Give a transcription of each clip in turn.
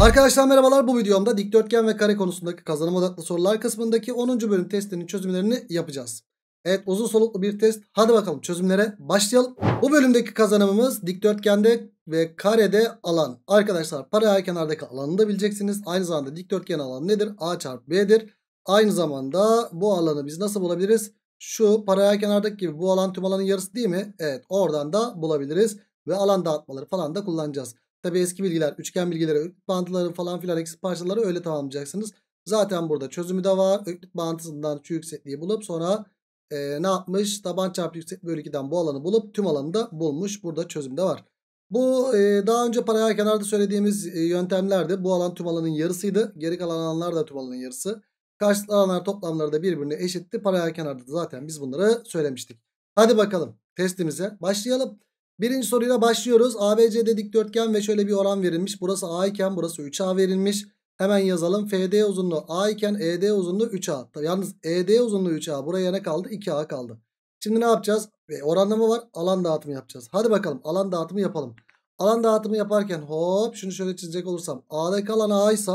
Arkadaşlar merhabalar bu videomda dikdörtgen ve kare konusundaki kazanım odaklı sorular kısmındaki 10. bölüm testinin çözümlerini yapacağız. Evet uzun soluklu bir test. Hadi bakalım çözümlere başlayalım. Bu bölümdeki kazanımımız dikdörtgende ve karede alan. Arkadaşlar paralel kenardaki alanını da bileceksiniz. Aynı zamanda dikdörtgen alan nedir? A çarpı B'dir. Aynı zamanda bu alanı biz nasıl bulabiliriz? Şu paralel kenardaki gibi bu alan tüm alanın yarısı değil mi? Evet oradan da bulabiliriz. Ve alan dağıtmaları falan da kullanacağız. Tabi eski bilgiler üçgen bilgileri öklit bağıntıları falan filan eksik parçaları öyle tamamlayacaksınız. Zaten burada çözümü de var. Öklit bağıntısından şu yüksekliği bulup sonra e, ne yapmış? Taban çarpı yükseklik bölü 2'den bu alanı bulup tüm alanı da bulmuş. Burada çözüm de var. Bu e, daha önce paralel kenarda söylediğimiz e, yöntemlerdi. Bu alan tüm alanın yarısıydı. Geri kalan alanlar da tüm alanın yarısı. Karşılıklı alanlar toplamları da birbirine eşitti. Paralel kenarda zaten biz bunları söylemiştik. Hadi bakalım testimize başlayalım. Birinci soruyla başlıyoruz. ABCD dikdörtgen ve şöyle bir oran verilmiş. Burası A iken burası 3A verilmiş. Hemen yazalım. FD uzunluğu A iken ED uzunluğu 3A. Yalnız ED uzunluğu 3A. Buraya ne kaldı? 2A kaldı. Şimdi ne yapacağız? E, oranlama var. Alan dağıtımı yapacağız. Hadi bakalım alan dağıtımı yapalım. Alan dağıtımı yaparken hop şunu şöyle çizecek olursam. A'da kalan A ise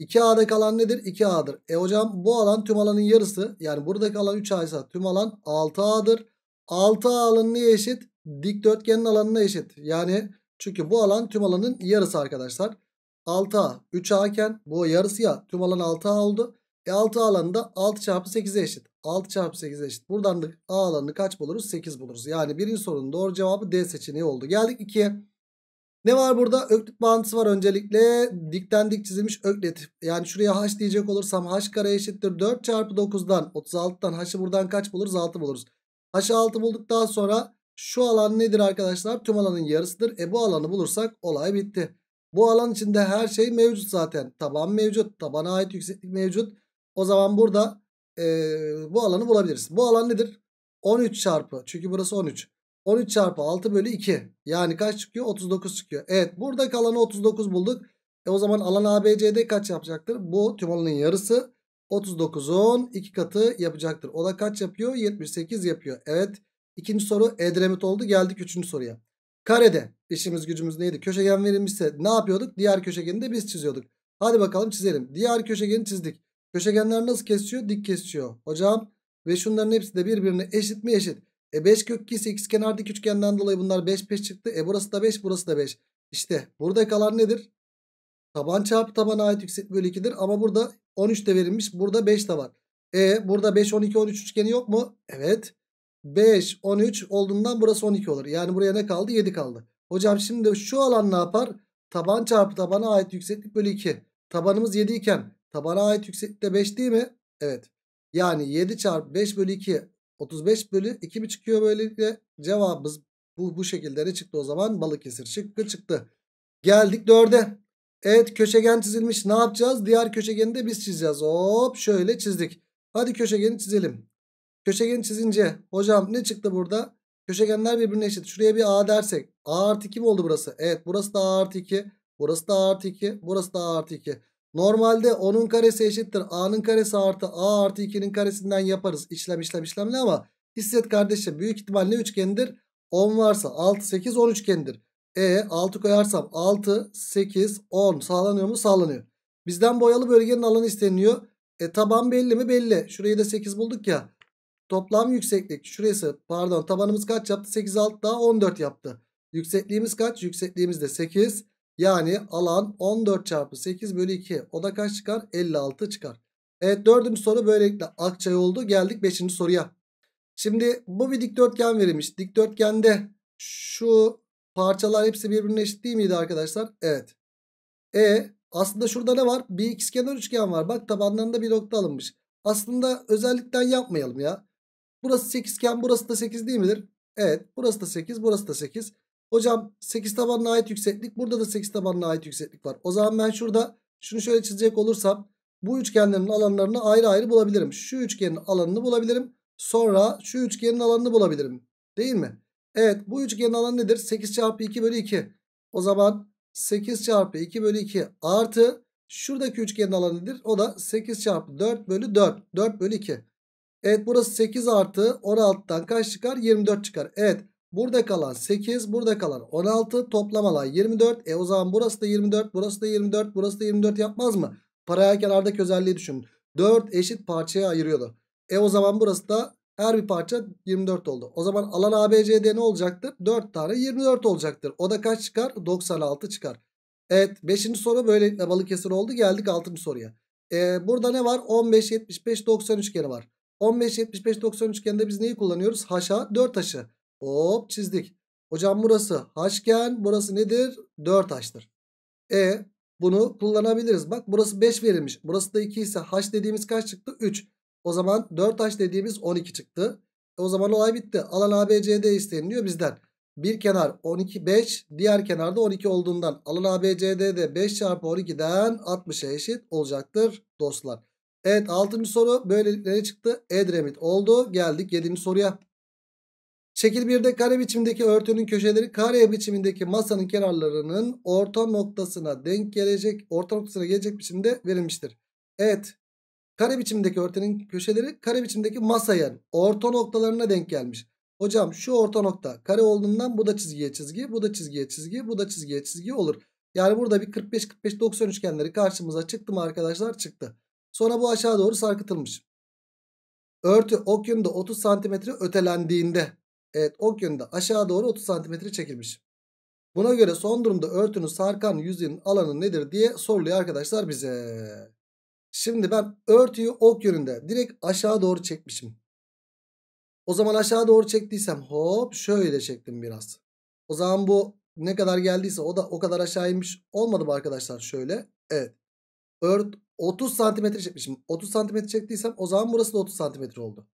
2A'da kalan nedir? 2A'dır. E hocam bu alan tüm alanın yarısı. Yani burada alan 3A ise tüm alan 6A'dır. 6A alın, neye eşit? dikdörtgenin alanına eşit. Yani çünkü bu alan tüm alanın yarısı arkadaşlar. 6A 3A iken bu yarısı ya tüm alan 6A oldu. E 6 da 6 çarpı 8'e eşit. 6 çarpı 8'e eşit. Buradan da A alanını kaç buluruz? 8 buluruz. Yani birinci sorunun doğru cevabı D seçeneği oldu. Geldik 2'ye. Ne var burada? Öklit bağıntısı var öncelikle. Dikten dik çizilmiş öklit. Yani şuraya h diyecek olursam h kare eşittir. 4 çarpı 9'dan 36'dan h'ı buradan kaç buluruz? 6 buluruz. H'ı 6 bulduktan sonra şu alan nedir arkadaşlar? Tüm alanın yarısıdır. E bu alanı bulursak olay bitti. Bu alan içinde her şey mevcut zaten. Taban mevcut. Tabana ait yükseklik mevcut. O zaman burada e, bu alanı bulabiliriz. Bu alan nedir? 13 çarpı. Çünkü burası 13. 13 çarpı 6 bölü 2. Yani kaç çıkıyor? 39 çıkıyor. Evet burada alanı 39 bulduk. E o zaman alan ABCD kaç yapacaktır? Bu tüm alanın yarısı 39'un 2 katı yapacaktır. O da kaç yapıyor? 78 yapıyor. Evet İkinci soru Edremit oldu. Geldik üçüncü soruya. Karede işimiz gücümüz neydi? Köşegen verilmişse ne yapıyorduk? Diğer köşegeni de biz çiziyorduk. Hadi bakalım çizelim. Diğer köşegeni çizdik. Köşegenler nasıl kesiyor? Dik kesiyor. Hocam ve şunların hepsi de birbirine eşit mi eşit? E 5 kök 2 ise x dik üçgenden dolayı bunlar 5 5 çıktı. E burası da 5 burası da 5. İşte burada kalan nedir? Taban çarpı tabana ait yükseklik bölü 2'dir. Ama burada 13 de verilmiş. Burada 5 de var. E burada 5 12 13 üçgeni yok mu? Evet. 5, 13 olduğundan burası 12 olur. Yani buraya ne kaldı? 7 kaldı. Hocam şimdi şu alan ne yapar? Taban çarpı tabana ait yükseklik bölü 2. Tabanımız 7 iken tabana ait yükseklik de 5 değil mi? Evet. Yani 7 çarpı 5 bölü 2 35 bölü 2 mi çıkıyor böylelikle? Cevabımız bu, bu şekilde ne çıktı o zaman? Balıkesir şıkkı çıktı. Geldik 4'e. Evet köşegen çizilmiş. Ne yapacağız? Diğer köşegeni de biz çizeceğiz. Hop şöyle çizdik. Hadi köşegeni çizelim. Köşegen çizince hocam ne çıktı burada? Köşegenler birbirine eşit. Şuraya bir A dersek. A artı 2 mi oldu burası? Evet burası da A artı 2. Burası da A artı 2. Burası da A artı 2. Normalde onun karesi eşittir. A'nın karesi artı A artı 2'nin karesinden yaparız. İşlem işlem işlemle ama hisset kardeşim büyük ihtimalle üçgendir. 10 varsa 6 8 10 üçgendir. E 6 koyarsam 6 8 10 sağlanıyor mu? Sağlanıyor. Bizden boyalı bölgenin alanı isteniyor. E taban belli mi? Belli. Şurayı da 8 bulduk ya. Toplam yükseklik şurası pardon tabanımız kaç yaptı? 8 alt daha 14 yaptı. Yüksekliğimiz kaç? Yüksekliğimiz de 8. Yani alan 14 çarpı 8 bölü 2. O da kaç çıkar? 56 çıkar. Evet dördüncü soru böylelikle akçay oldu. Geldik beşinci soruya. Şimdi bu bir dikdörtgen verilmiş. Dikdörtgende şu parçalar hepsi birbirine eşit değil miydi arkadaşlar? Evet. E aslında şurada ne var? Bir ikizkenar üçgen var. Bak tabanlarında bir nokta alınmış. Aslında özellikten yapmayalım ya. Burası 8 iken burası da 8 değil midir? Evet burası da 8 burası da 8. Hocam 8 tabanına ait yükseklik burada da 8 tabanına ait yükseklik var. O zaman ben şurada şunu şöyle çizecek olursam bu üçgenlerin alanlarını ayrı ayrı bulabilirim. Şu üçgenin alanını bulabilirim. Sonra şu üçgenin alanını bulabilirim. Değil mi? Evet bu üçgenin alanı nedir? 8 çarpı 2 bölü 2. O zaman 8 çarpı 2 bölü 2 artı şuradaki üçgenin alanı nedir? O da 8 çarpı 4 bölü 4. 4 bölü 2. Evet burası 8 artı alttan kaç çıkar? 24 çıkar. Evet burada kalan 8 burada kalan 16 toplam alan 24. E o zaman burası da 24 burası da 24 burası da 24 yapmaz mı? Paraya kenardaki özelliği düşün. 4 eşit parçaya ayırıyordu. E o zaman burası da her bir parça 24 oldu. O zaman alan ABCD ne olacaktır? 4 tane 24 olacaktır. O da kaç çıkar? 96 çıkar. Evet 5. soru böylelikle Balıkesir oldu. Geldik 6. soruya. Ee, burada ne var? 15, 75, 90 üçgeni var. 15, 75, 90 üçgende biz neyi kullanıyoruz? Haşa 4 haşı. Hop çizdik. Hocam burası haşken burası nedir? 4 haştır. E bunu kullanabiliriz. Bak burası 5 verilmiş. Burası da 2 ise haş dediğimiz kaç çıktı? 3. O zaman 4 haş dediğimiz 12 çıktı. E o zaman olay bitti. Alan ABCD isteniliyor bizden. Bir kenar 12 5 diğer kenarda 12 olduğundan alan ABCD de 5 çarpı 12'den 60'a eşit olacaktır dostlar. Evet 6. soru böylelikle ne çıktı? Edremit oldu. Geldik 7. soruya. Şekil 1'de kare biçimindeki örtünün köşeleri kare biçimindeki masanın kenarlarının orta noktasına denk gelecek, orta noktasına gelecek biçimde verilmiştir. Evet. Kare biçimindeki örtünün köşeleri kare biçimindeki masaya orta noktalarına denk gelmiş. Hocam şu orta nokta kare olduğundan bu da çizgiye çizgi, bu da çizgiye çizgi, bu da çizgiye çizgi olur. Yani burada bir 45-45-90 üçgenleri karşımıza çıktı mı arkadaşlar? Çıktı. Sonra bu aşağı doğru sarkıtılmış. Örtü ok yönünde 30 santimetre ötelendiğinde evet ok yönünde aşağı doğru 30 santimetre çekilmiş. Buna göre son durumda örtünün sarkan yüzeyin alanı nedir diye soruluyor arkadaşlar bize. Şimdi ben örtüyü ok yönünde direkt aşağı doğru çekmişim. O zaman aşağı doğru çektiysem hop şöyle çektim biraz. O zaman bu ne kadar geldiyse o da o kadar aşağı inmiş olmadı mı arkadaşlar şöyle? Evet. Ört, 30 santimetre çekmişim. 30 santimetre çektiysem o zaman burası da 30 santimetre oldu.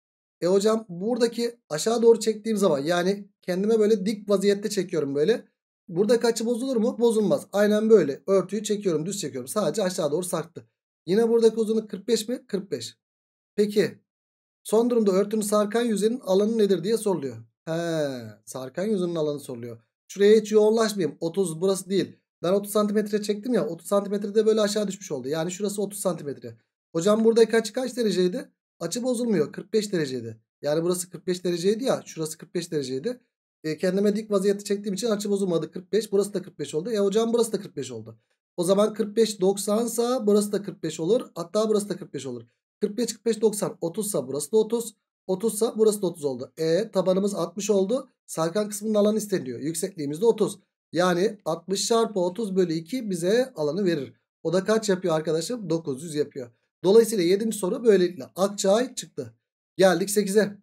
E hocam buradaki aşağı doğru çektiğim zaman yani kendime böyle dik vaziyette çekiyorum böyle. burada kaçı bozulur mu? Bozulmaz. Aynen böyle örtüyü çekiyorum düz çekiyorum. Sadece aşağı doğru sarktı. Yine buradaki uzunluk 45 mi? 45. Peki son durumda örtünün sarkan yüzeyinin alanı nedir diye soruluyor. He, sarkan yüzünün alanı soruluyor. Şuraya hiç yoğunlaşmayayım. 30 burası değil. Ben 30 santimetre çektim ya 30 santimetre de böyle aşağı düşmüş oldu. Yani şurası 30 santimetre. Hocam burada kaç kaç dereceydi? Açı bozulmuyor 45 dereceydi. Yani burası 45 dereceydi ya şurası 45 dereceydi. E, kendime dik vaziyette çektiğim için açı bozulmadı 45 burası da 45 oldu. E hocam burası da 45 oldu. O zaman 45 90 sa burası da 45 olur. Hatta burası da 45 olur. 45 45 90 30 sa burası da 30. 30 sa burası da 30 oldu. E tabanımız 60 oldu. Sarkan kısmının alanı isteniyor. Yüksekliğimiz de 30. Yani 60 çarpı 30 bölü 2 bize alanı verir. O da kaç yapıyor arkadaşım? 900 yapıyor. Dolayısıyla 7. soru böylelikle Akçay çıktı. Geldik 8'e.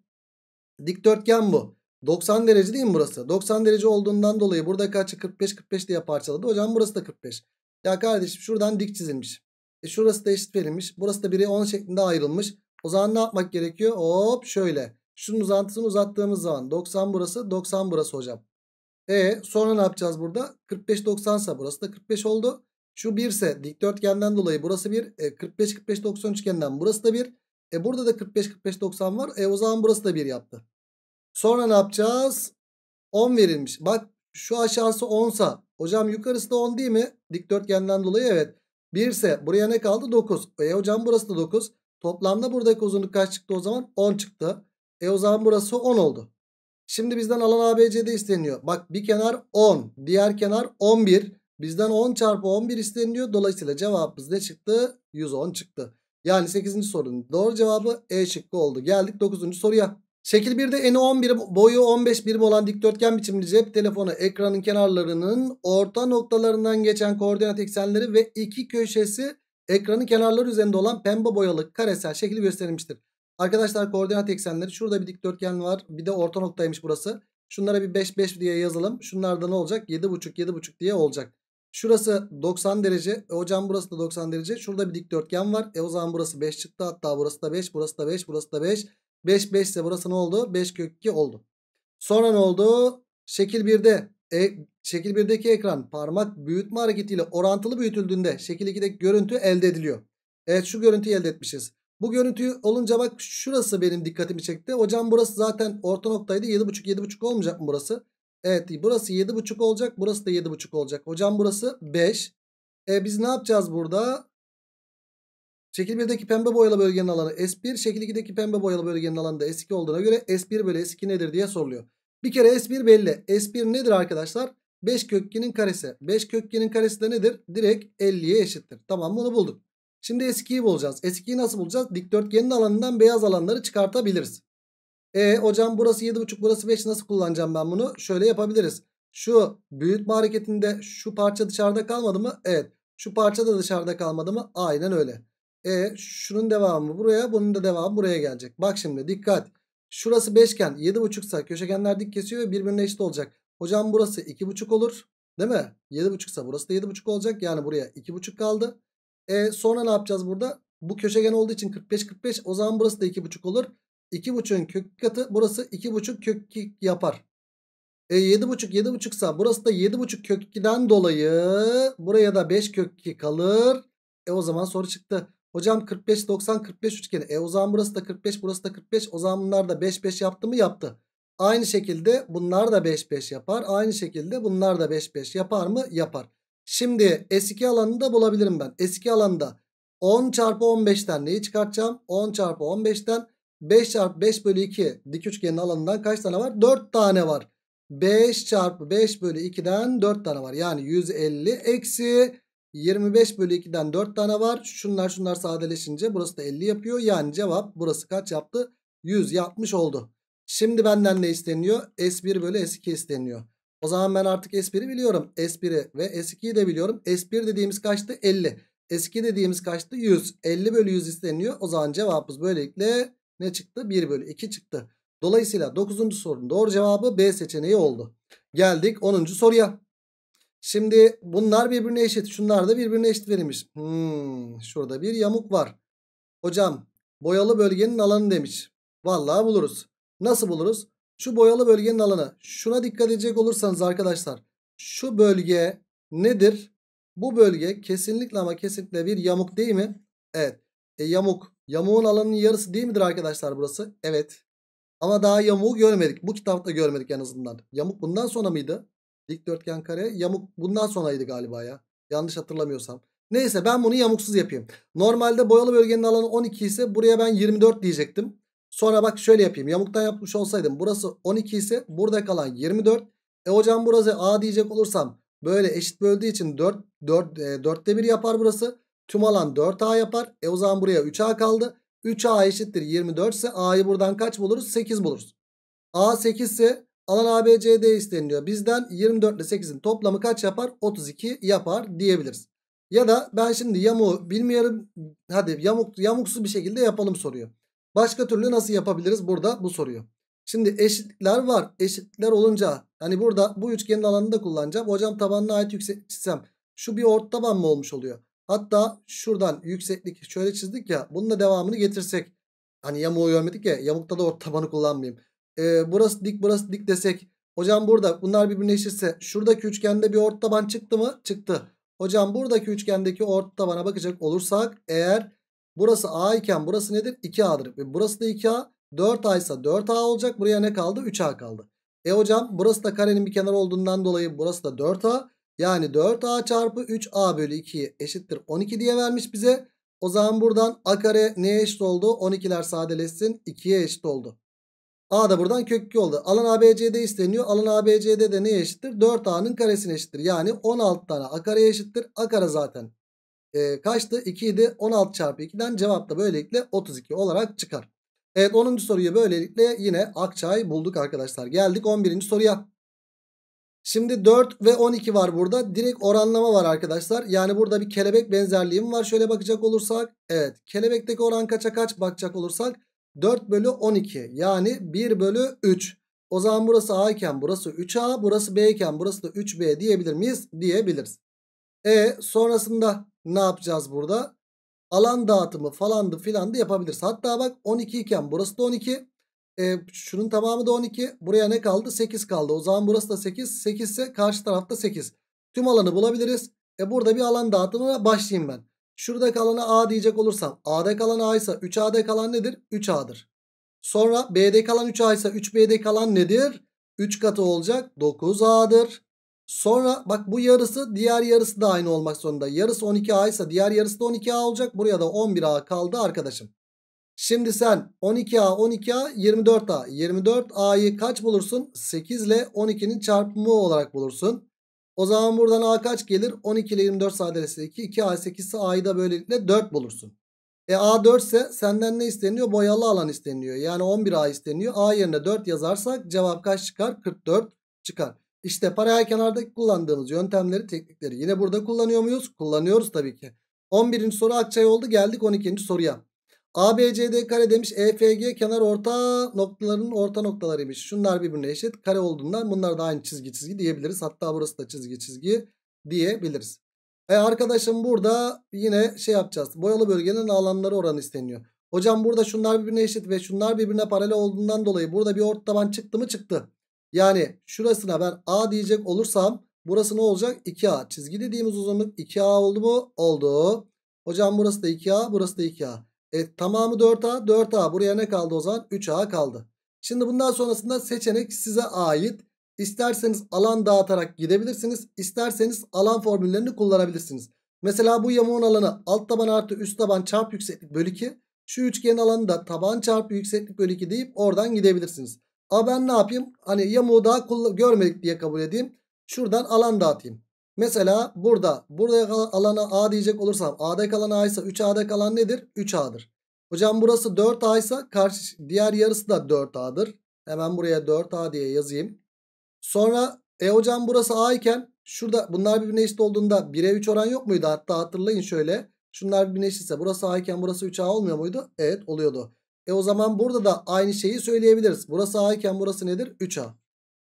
Dikdörtgen bu. 90 derece değil mi burası? 90 derece olduğundan dolayı burada kaç? 45 45 diye parçaladı. Hocam burası da 45. Ya kardeşim şuradan dik çizilmiş. E şurası da eşit verilmiş. Burası da 1'e 10 şeklinde ayrılmış. O zaman ne yapmak gerekiyor? Hop şöyle. Şunun uzantısını uzattığımız zaman 90 burası 90 burası hocam. E sonra ne yapacağız burada? 45 90 ise burası da 45 oldu. Şu 1 ise dikdörtgenden dolayı burası 1. E, 45 45 90 üçgenden. burası da 1. E burada da 45 45 90 var. E o zaman burası da 1 yaptı. Sonra ne yapacağız? 10 verilmiş. Bak şu aşağısı 10 sa. Hocam yukarısı da 10 değil mi? Dikdörtgenden dolayı evet. 1 ise buraya ne kaldı? 9. E hocam burası da 9. Toplamda buradaki uzunluk kaç çıktı o zaman? 10 çıktı. E o zaman burası 10 oldu. Şimdi bizden alan ABC'de isteniyor. Bak bir kenar 10. Diğer kenar 11. Bizden 10 çarpı 11 isteniliyor. Dolayısıyla cevabımız ne çıktı? 110 çıktı. Yani 8. sorunun doğru cevabı E şıkkı oldu. Geldik 9. soruya. Şekil 1'de eni 11 boyu 15 birim olan dikdörtgen biçimli cep telefonu ekranın kenarlarının orta noktalarından geçen koordinat eksenleri ve iki köşesi ekranın kenarları üzerinde olan pembe boyalı karesel şekli gösterilmiştir. Arkadaşlar koordinat eksenleri şurada bir dikdörtgen var. Bir de orta noktaymış burası. Şunlara bir 5 5 diye yazalım. Şunlarda ne olacak? 7,5 7,5 diye olacak. Şurası 90 derece. E hocam burası da 90 derece. Şurada bir dikdörtgen var. E o zaman burası 5 çıktı. Hatta burası da 5. Burası da 5. Burası da 5. 5 5 ise burası ne oldu? 5 kök 2 oldu. Sonra ne oldu? Şekil 1'de e, şekil 1'deki ekran parmak büyütme hareketiyle orantılı büyütüldüğünde şekil 2'deki görüntü elde ediliyor. Evet şu görüntüyü elde etmişiz. Bu görüntüyü olunca bak şurası benim dikkatimi çekti. Hocam burası zaten orta noktaydı. 7.5 7.5 olmayacak mı burası? Evet burası 7.5 olacak. Burası da 7.5 olacak. Hocam burası 5. E biz ne yapacağız burada? Şekil 1'deki pembe boyalı bölgenin alanı S1. Şekil 2'deki pembe boyalı bölgenin alanı da S2 olduğuna göre S1 bölü S2 nedir diye soruluyor. Bir kere S1 belli. S1 nedir arkadaşlar? 5 kökkenin karesi. 5 kökkenin karesi de nedir? Direkt 50'ye eşittir. Tamam bunu bulduk. Şimdi eskiyi bulacağız. Eskiyi nasıl bulacağız? Dikdörtgenin alanından beyaz alanları çıkartabiliriz. E hocam burası 7.5 burası 5 nasıl kullanacağım ben bunu? Şöyle yapabiliriz. Şu büyütme hareketinde şu parça dışarıda kalmadı mı? Evet. Şu parça da dışarıda kalmadı mı? Aynen öyle. E şunun devamı buraya bunun da devamı buraya gelecek. Bak şimdi dikkat. Şurası beşgen 7.5 ise köşegenler dik kesiyor ve birbirine eşit olacak. Hocam burası 2.5 olur. Değil mi? 7.5 ise burası da 7.5 olacak. Yani buraya 2.5 kaldı. E sonra ne yapacağız burada? Bu köşegen olduğu için 45 45 o zaman burası da 2,5 olur. 2,5'ün kök katı burası 2,5 kök 2 yapar. E 7,5 7,5 ise burası da 7,5 kök 2'den dolayı buraya da 5 kök 2 kalır. E o zaman soru çıktı. Hocam 45 90 45 üçgeni. E o zaman burası da 45 burası da 45. O zaman bunlar da 5 5 yaptı mı yaptı. Aynı şekilde bunlar da 5 5 yapar. Aynı şekilde bunlar da 5 5 yapar mı yapar. Şimdi S2 alanını da bulabilirim ben. S2 alanında 10 çarpı 15'ten neyi çıkartacağım? 10 çarpı 15'ten 5 çarpı 5 bölü 2 dik üçgenin alanından kaç tane var? 4 tane var. 5 çarpı 5 bölü 2'den 4 tane var. Yani 150 eksi 25 bölü 2'den 4 tane var. Şunlar şunlar sadeleşince burası da 50 yapıyor. Yani cevap burası kaç yaptı? 100 yapmış oldu. Şimdi benden ne isteniyor? S1 bölü S2 isteniyor. O zaman ben artık S1'i biliyorum. S1'i ve S2'yi de biliyorum. S1 dediğimiz kaçtı? 50. S2 dediğimiz kaçtı? 100. 50 bölü 100 isteniyor. O zaman cevabımız böylelikle ne çıktı? 1 bölü 2 çıktı. Dolayısıyla 9. sorunun doğru cevabı B seçeneği oldu. Geldik 10. soruya. Şimdi bunlar birbirine eşit. Şunlar da birbirine eşit verilmiş. Hmm, şurada bir yamuk var. Hocam boyalı bölgenin alanı demiş. Vallahi buluruz. Nasıl buluruz? Şu boyalı bölgenin alanı. Şuna dikkat edecek olursanız arkadaşlar. Şu bölge nedir? Bu bölge kesinlikle ama kesinlikle bir yamuk değil mi? Evet. E, yamuk. Yamuğun alanının yarısı değil midir arkadaşlar burası? Evet. Ama daha yamuğu görmedik. Bu kitapta görmedik en azından. Yamuk bundan sonra mıydı? Dikdörtgen kare. Yamuk bundan sonraydı galiba ya. Yanlış hatırlamıyorsam. Neyse ben bunu yamuksuz yapayım. Normalde boyalı bölgenin alanı 12 ise buraya ben 24 diyecektim. Sonra bak şöyle yapayım. Yamuktan yapmış olsaydım burası 12 ise burada kalan 24. E hocam burası A diyecek olursam böyle eşit böldüğü için 4, 4 e, 4'te 1 yapar burası. Tüm alan 4A yapar. E o zaman buraya 3A kaldı. 3A eşittir 24 ise A'yı buradan kaç buluruz? 8 buluruz. A 8 ise alan ABCD isteniliyor. Bizden 24 ile 8'in toplamı kaç yapar? 32 yapar diyebiliriz. Ya da ben şimdi yamuğu bilmiyorum. Hadi yamuk, yamuksuz bir şekilde yapalım soruyor. Başka türlü nasıl yapabiliriz burada bu soruyu. Şimdi eşitlikler var. Eşitlikler olunca hani burada bu üçgenin alanını da kullanacağım. Hocam tabanına ait yüksek çizsem şu bir ort taban mı olmuş oluyor? Hatta şuradan yükseklik şöyle çizdik ya bunun da devamını getirsek. Hani yamuğu görmedik ya yamukta da ort tabanı kullanmayayım. Ee, burası dik burası dik desek. Hocam burada bunlar birbirine eşitse şuradaki üçgende bir ort taban çıktı mı? Çıktı. Hocam buradaki üçgendeki ort tabana bakacak olursak eğer Burası A iken burası nedir? 2A'dır. Ve burası da 2A. 4A ise 4A olacak. Buraya ne kaldı? 3A kaldı. E hocam burası da karenin bir kenarı olduğundan dolayı burası da 4A. Yani 4A çarpı 3A bölü 2 eşittir 12 diye vermiş bize. O zaman buradan A kare neye eşit oldu? 12'ler sadeleşsin. 2'ye eşit oldu. A da buradan kök 2 oldu. Alan ABC'de isteniyor. Alan ABC'de de neye eşittir? 4A'nın karesine eşittir. Yani 16 tane A kareye eşittir. A kare zaten e, kaçtı? 2 idi. 16 çarpı 2'den cevap da böylelikle 32 olarak çıkar. Evet 10. soruyu böylelikle yine Akçay bulduk arkadaşlar. Geldik 11. soruya. Şimdi 4 ve 12 var burada. Direkt oranlama var arkadaşlar. Yani burada bir kelebek benzerliğim var. Şöyle bakacak olursak. Evet kelebekteki oran kaça kaç bakacak olursak. 4 bölü 12 yani 1 bölü 3. O zaman burası A iken burası 3A burası B iken burası da 3B diyebilir miyiz? Diyebiliriz. E sonrasında ne yapacağız burada? Alan dağıtımı falandı filandı yapabiliriz. Hatta bak 12 iken burası da 12. E, şunun tamamı da 12. Buraya ne kaldı? 8 kaldı. O zaman burası da 8. 8 ise karşı tarafta 8. Tüm alanı bulabiliriz. E burada bir alan dağıtımına başlayayım ben. Şurada kalana A diyecek olursam A'da kalan A ise 3A'da kalan nedir? 3A'dır. Sonra B'de kalan 3A ise 3B'de kalan nedir? 3 katı olacak 9A'dır. Sonra bak bu yarısı diğer yarısı da aynı olmak zorunda. Yarısı 12A ise diğer yarısı da 12A olacak. Buraya da 11A kaldı arkadaşım. Şimdi sen 12A 12A 24A 24A'yı kaç bulursun? 8 ile 12'nin çarpımı olarak bulursun. O zaman buradan A kaç gelir? 12 ile 24 sadelesi 2. 2A 8 ise A'yı da böylelikle 4 bulursun. E A4 ise senden ne isteniyor? Boyalı alan isteniyor. Yani 11A isteniyor. A yerine 4 yazarsak cevap kaç çıkar? 44 çıkar. İşte paralel kenardaki kullandığımız yöntemleri, teknikleri yine burada kullanıyor muyuz? Kullanıyoruz tabii ki. 11. soru Akçay oldu. Geldik 12. soruya. ABCD kare demiş. EFG kenar orta noktaların orta noktalarıymış. Şunlar birbirine eşit. Kare olduğundan bunlar da aynı çizgi çizgi diyebiliriz. Hatta burası da çizgi çizgi diyebiliriz. E arkadaşım burada yine şey yapacağız. Boyalı bölgenin alanları oranı isteniyor. Hocam burada şunlar birbirine eşit ve şunlar birbirine paralel olduğundan dolayı burada bir orta taban çıktı mı çıktı. Yani şurasına ben A diyecek olursam burası ne olacak? 2A. Çizgi dediğimiz uzunluk 2A oldu mu? Oldu. Hocam burası da 2A burası da 2A. E, tamamı 4A 4A buraya ne kaldı o zaman? 3A kaldı. Şimdi bundan sonrasında seçenek size ait. İsterseniz alan dağıtarak gidebilirsiniz. İsterseniz alan formüllerini kullanabilirsiniz. Mesela bu yamuğun alanı alt taban artı üst taban çarp yükseklik bölü 2. Şu üçgenin alanı da taban çarpı yükseklik bölü 2 deyip oradan gidebilirsiniz. A ben ne yapayım? Hani yamuğu daha görmedik diye kabul edeyim. Şuradan alan dağıtayım. Mesela burada buraya kalan alana A diyecek olursam A'da kalan A ise 3A'da kalan nedir? 3A'dır. Hocam burası 4A ise karşı, diğer yarısı da 4A'dır. Hemen buraya 4A diye yazayım. Sonra e hocam burası A iken şurada bunlar birbirine eşit olduğunda 1'e 3 oran yok muydu? Hatta hatırlayın şöyle. Şunlar birbirine eşitse burası A iken burası 3A olmuyor muydu? Evet oluyordu. E o zaman burada da aynı şeyi söyleyebiliriz. Burası A iken burası nedir? 3A.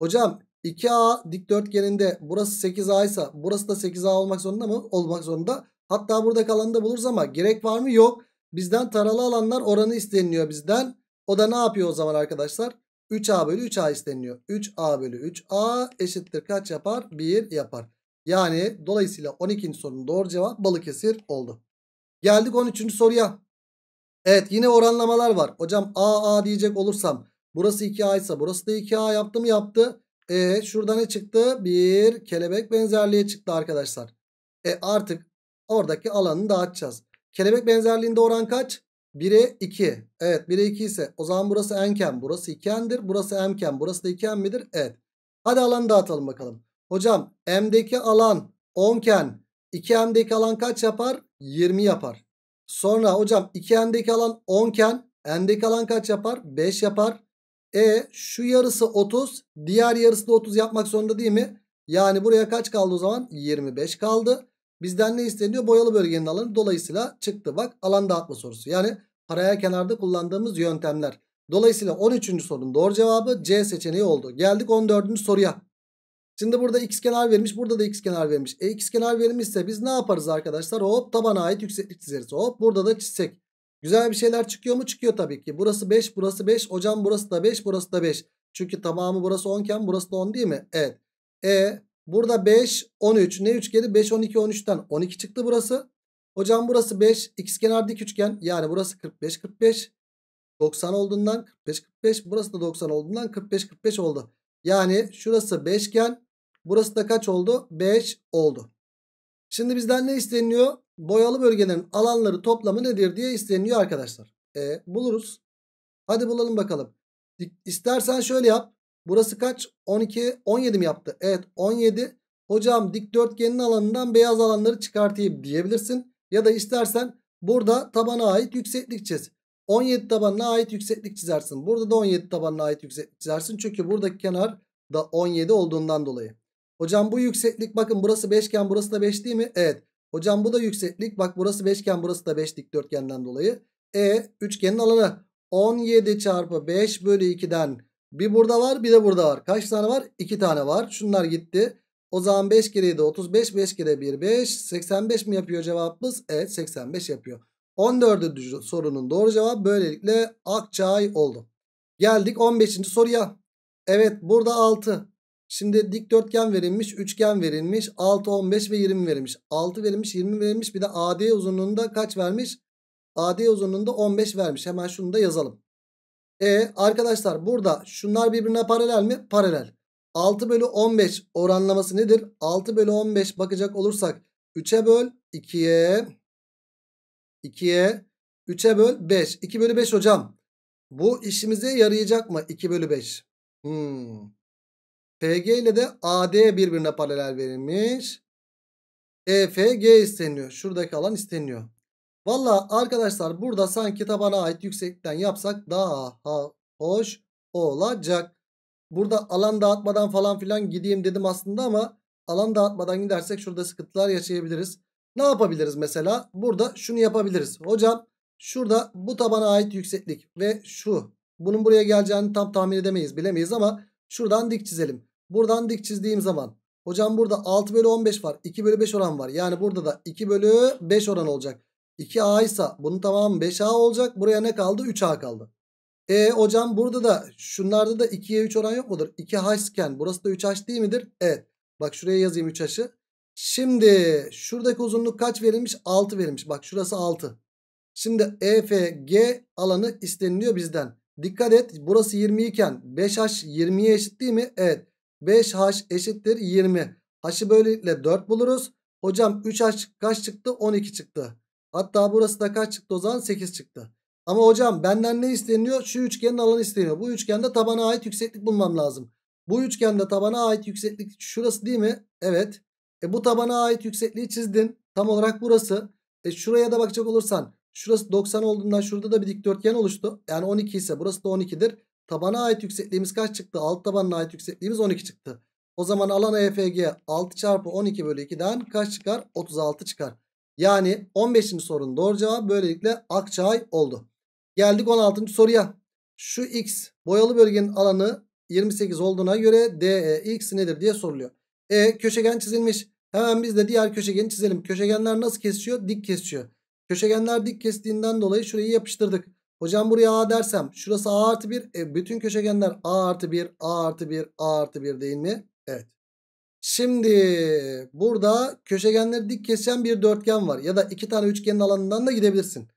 Hocam 2A dikdörtgeninde burası 8A ise burası da 8A olmak zorunda mı? Olmak zorunda. Hatta burada kalanı da buluruz ama gerek var mı? Yok. Bizden taralı alanlar oranı isteniliyor bizden. O da ne yapıyor o zaman arkadaşlar? 3A bölü 3A isteniliyor. 3A bölü 3A eşittir kaç yapar? 1 yapar. Yani dolayısıyla 12. sorunun doğru cevap Balıkesir oldu. Geldik 13. soruya. Evet yine oranlamalar var. Hocam A A diyecek olursam burası 2A ise burası da 2A yaptı mı yaptı. E şurada ne çıktı? Bir kelebek benzerliği çıktı arkadaşlar. E artık oradaki alanı dağıtacağız. Kelebek benzerliğinde oran kaç? 1'e 2. Evet 1'e 2 ise o zaman burası enken burası 2n'dir. Burası m'ken burası da iken midir? Evet. Hadi alanı dağıtalım bakalım. Hocam m'deki alan 10'ken 2m'deki alan kaç yapar? 20 yapar. Sonra hocam 2n'deki alan 10 iken n'deki alan kaç yapar? 5 yapar. E şu yarısı 30 diğer yarısı da 30 yapmak zorunda değil mi? Yani buraya kaç kaldı o zaman? 25 kaldı. Bizden ne isteniyor? Boyalı bölgenin alanı. Dolayısıyla çıktı bak alan dağıtma sorusu. Yani paraya kenarda kullandığımız yöntemler. Dolayısıyla 13. sorunun doğru cevabı C seçeneği oldu. Geldik 14. soruya. Şimdi burada x kenar vermiş. Burada da x kenar vermiş. E x kenar verilmişse biz ne yaparız arkadaşlar? Hop tabana ait yükseklik çizeriz. Hop burada da çizsek. Güzel bir şeyler çıkıyor mu? Çıkıyor tabii ki. Burası 5, burası 5. Hocam burası da 5, burası da 5. Çünkü tamamı burası 10 iken burası da 10 değil mi? Evet. E burada 5, 13. Ne üçgeni? 5, 12, 13'ten 12 çıktı burası. Hocam burası 5. X kenar dik üçgen. Yani burası 45, 45. 90 olduğundan 45, 45. Burası da 90 olduğundan 45, 45 oldu. Yani şurası 5 iken Burası da kaç oldu? 5 oldu. Şimdi bizden ne isteniyor? Boyalı bölgelerin alanları toplamı nedir diye isteniliyor arkadaşlar. E, buluruz. Hadi bulalım bakalım. İstersen şöyle yap. Burası kaç? 12, 17 mi yaptı? Evet 17. Hocam dikdörtgenin alanından beyaz alanları çıkartayım diyebilirsin. Ya da istersen burada tabana ait yükseklik çiz. 17 tabanına ait yükseklik çizersin. Burada da 17 tabanına ait yükseklik çizersin. Çünkü buradaki kenar da 17 olduğundan dolayı. Hocam bu yükseklik bakın burası ken burası da beş değil mi? Evet. Hocam bu da yükseklik. Bak burası ken burası da beş dikdörtgenden dolayı. E üçgenin alanı 17 çarpı 5 bölü 2'den bir burada var bir de burada var. Kaç tane var? 2 tane var. Şunlar gitti. O zaman 5 kere 7 35 5 kere 1 5 85 mi yapıyor cevabımız? Evet 85 yapıyor. 14. sorunun doğru cevabı böylelikle Akçay oldu. Geldik 15. soruya. Evet burada 6. Şimdi dikdörtgen verilmiş, üçgen verilmiş, 6, 15 ve 20 verilmiş. 6 verilmiş, 20 verilmiş. Bir de AD uzunluğunda kaç vermiş? AD uzunluğunda 15 vermiş. Hemen şunu da yazalım. E arkadaşlar burada şunlar birbirine paralel mi? Paralel. 6 bölü 15 oranlaması nedir? 6 bölü 15 bakacak olursak 3'e böl 2'ye 2'ye 3'e böl 5. 2 bölü 5 hocam. Bu işimize yarayacak mı? 2 bölü 5. Hmm. FG ile de AD birbirine paralel verilmiş. EFG isteniyor. Şuradaki alan isteniyor. Valla arkadaşlar burada sanki tabana ait yükseklikten yapsak daha hoş olacak. Burada alan dağıtmadan falan filan gideyim dedim aslında ama alan dağıtmadan gidersek şurada sıkıntılar yaşayabiliriz. Ne yapabiliriz mesela? Burada şunu yapabiliriz. Hocam şurada bu tabana ait yükseklik ve şu. Bunun buraya geleceğini tam tahmin edemeyiz bilemeyiz ama şuradan dik çizelim. Buradan dik çizdiğim zaman. Hocam burada 6 bölü 15 var. 2 bölü 5 oran var. Yani burada da 2 bölü 5 oran olacak. 2A ise bunun tamamı 5A olacak. Buraya ne kaldı? 3A kaldı. E hocam burada da şunlarda da 2'ye 3 oran yok mudur? 2H iken burası da 3H değil midir? Evet. Bak şuraya yazayım 3H'ı. Şimdi şuradaki uzunluk kaç verilmiş? 6 verilmiş. Bak şurası 6. Şimdi EFG alanı isteniliyor bizden. Dikkat et burası 20 iken 5H 20'ye eşit değil mi? Evet. 5H eşittir 20. H'ı böylelikle 4 buluruz. Hocam 3H kaç çıktı? 12 çıktı. Hatta burası da kaç çıktı o zaman? 8 çıktı. Ama hocam benden ne isteniyor? Şu üçgenin alanı isteniyor. Bu üçgende tabana ait yükseklik bulmam lazım. Bu üçgende tabana ait yükseklik şurası değil mi? Evet. E bu tabana ait yüksekliği çizdin. Tam olarak burası. E şuraya da bakacak olursan şurası 90 olduğundan şurada da bir dikdörtgen oluştu. Yani 12 ise burası da 12'dir. Tabana ait yüksekliğimiz kaç çıktı? Alt tabanına ait yüksekliğimiz 12 çıktı. O zaman alan EFG 6 çarpı 12 bölü 2'den kaç çıkar? 36 çıkar. Yani 15. sorunun doğru cevabı böylelikle Akçay oldu. Geldik 16. soruya. Şu x boyalı bölgenin alanı 28 olduğuna göre DE nedir diye soruluyor. E köşegen çizilmiş. Hemen biz de diğer köşegeni çizelim. Köşegenler nasıl kesiyor? Dik kesiyor. Köşegenler dik kestiğinden dolayı şurayı yapıştırdık. Hocam buraya A dersem şurası A artı 1. E, bütün köşegenler A artı 1, A artı 1, A artı 1 değil mi? Evet. Şimdi burada köşegenleri dik kesen bir dörtgen var. Ya da iki tane üçgenin alanından da gidebilirsin.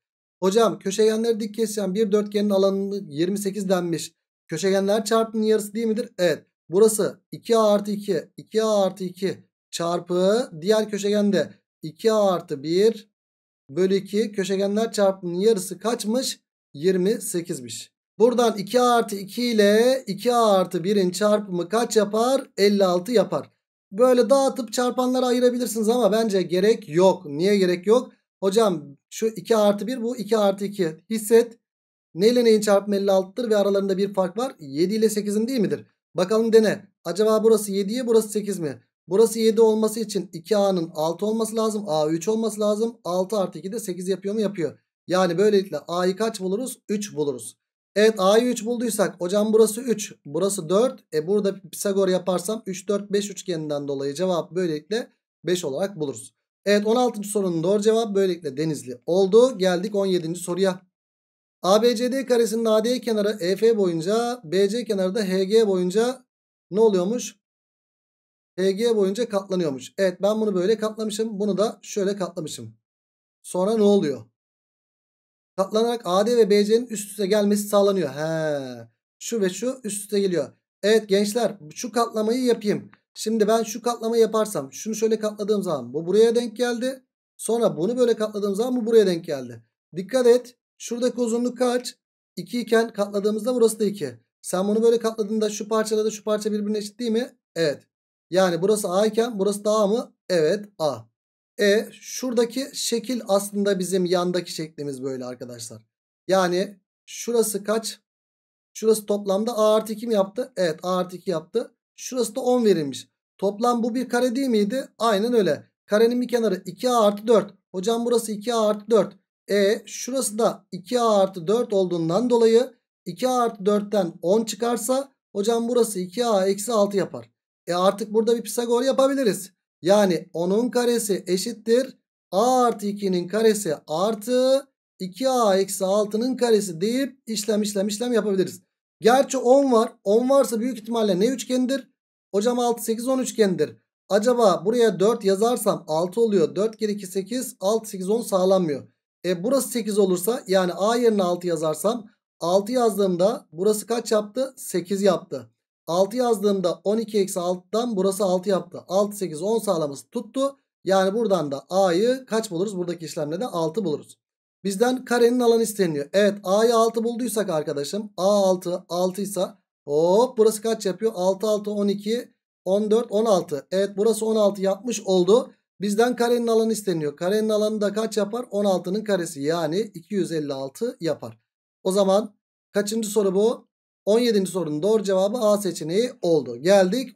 Hocam köşegenleri dik kesen bir dörtgenin alanını 28 denmiş. Köşegenler çarpının yarısı değil midir? Evet. Burası 2A artı 2, 2A artı 2 çarpı diğer köşegende 2A artı 1 bölü 2 köşegenler çarpımının yarısı kaçmış? 28'miş. Buradan 2 artı 2 ile 2 a artı 1'in çarpımı kaç yapar? 56 yapar. Böyle dağıtıp çarpanlara ayırabilirsiniz ama bence gerek yok. Niye gerek yok? Hocam şu 2 artı 1 bu 2 artı 2 hisset. Neyle neyin çarpımı 56'dır ve aralarında bir fark var. 7 ile 8'in değil midir? Bakalım dene. Acaba burası 7'ye burası 8 mi? Burası 7 olması için 2A'nın 6 olması lazım. A 3 olması lazım. 6 artı 2 de 8 yapıyor mu? Yapıyor. Yani böylelikle A'yı kaç buluruz? 3 buluruz. Evet A'yı 3 bulduysak hocam burası 3 burası 4. E burada Pisagor yaparsam 3 4 5 üçgeninden dolayı cevap böylelikle 5 olarak buluruz. Evet 16. sorunun doğru cevabı böylelikle Denizli oldu. Geldik 17. soruya. ABCD karesinin AD kenarı EF boyunca BC kenarı da HG boyunca ne oluyormuş? HG boyunca katlanıyormuş. Evet ben bunu böyle katlamışım. Bunu da şöyle katlamışım. Sonra ne oluyor? katlanarak AD ve BC'nin üst üste gelmesi sağlanıyor. He. Şu ve şu üst üste geliyor. Evet gençler şu katlamayı yapayım. Şimdi ben şu katlamayı yaparsam şunu şöyle katladığım zaman bu buraya denk geldi. Sonra bunu böyle katladığım zaman bu buraya denk geldi. Dikkat et. Şuradaki uzunluk kaç? 2 iken katladığımızda burası da 2. Sen bunu böyle katladığında şu parçayla da şu parça birbirine eşit değil mi? Evet. Yani burası A iken burası da A mı? Evet A. E şuradaki şekil aslında bizim yandaki şeklimiz böyle arkadaşlar. Yani şurası kaç? Şurası toplamda A artı 2 mi yaptı? Evet A artı 2 yaptı. Şurası da 10 verilmiş. Toplam bu bir kare değil miydi? Aynen öyle. Karenin bir kenarı 2A artı 4. Hocam burası 2A artı 4. E şurası da 2A artı 4 olduğundan dolayı 2A artı 4'ten 10 çıkarsa hocam burası 2A eksi 6 yapar. E artık burada bir Pisagor yapabiliriz. Yani 10'un karesi eşittir. A artı 2'nin karesi artı 2A eksi 6'nın karesi deyip işlem işlem işlem yapabiliriz. Gerçi 10 var. 10 varsa büyük ihtimalle ne üçgendir? Hocam 6 8 10 üçgendir. Acaba buraya 4 yazarsam 6 oluyor. 4 kere 2 8 6 8 10 sağlanmıyor. E burası 8 olursa yani A yerine 6 yazarsam 6 yazdığımda burası kaç yaptı? 8 yaptı. 6 yazdığımda 12 eksi 6'dan burası 6 yaptı. 6 8 10 sağlaması tuttu. Yani buradan da A'yı kaç buluruz? Buradaki işlemle de 6 buluruz. Bizden karenin alanı isteniyor. Evet A'yı 6 bulduysak arkadaşım. A 6 6 ise hop burası kaç yapıyor? 6 6 12 14 16. Evet burası 16 yapmış oldu. Bizden karenin alanı isteniyor. Karenin alanı da kaç yapar? 16'nın karesi yani 256 yapar. O zaman kaçıncı soru bu? 17. sorunun doğru cevabı A seçeneği oldu. Geldik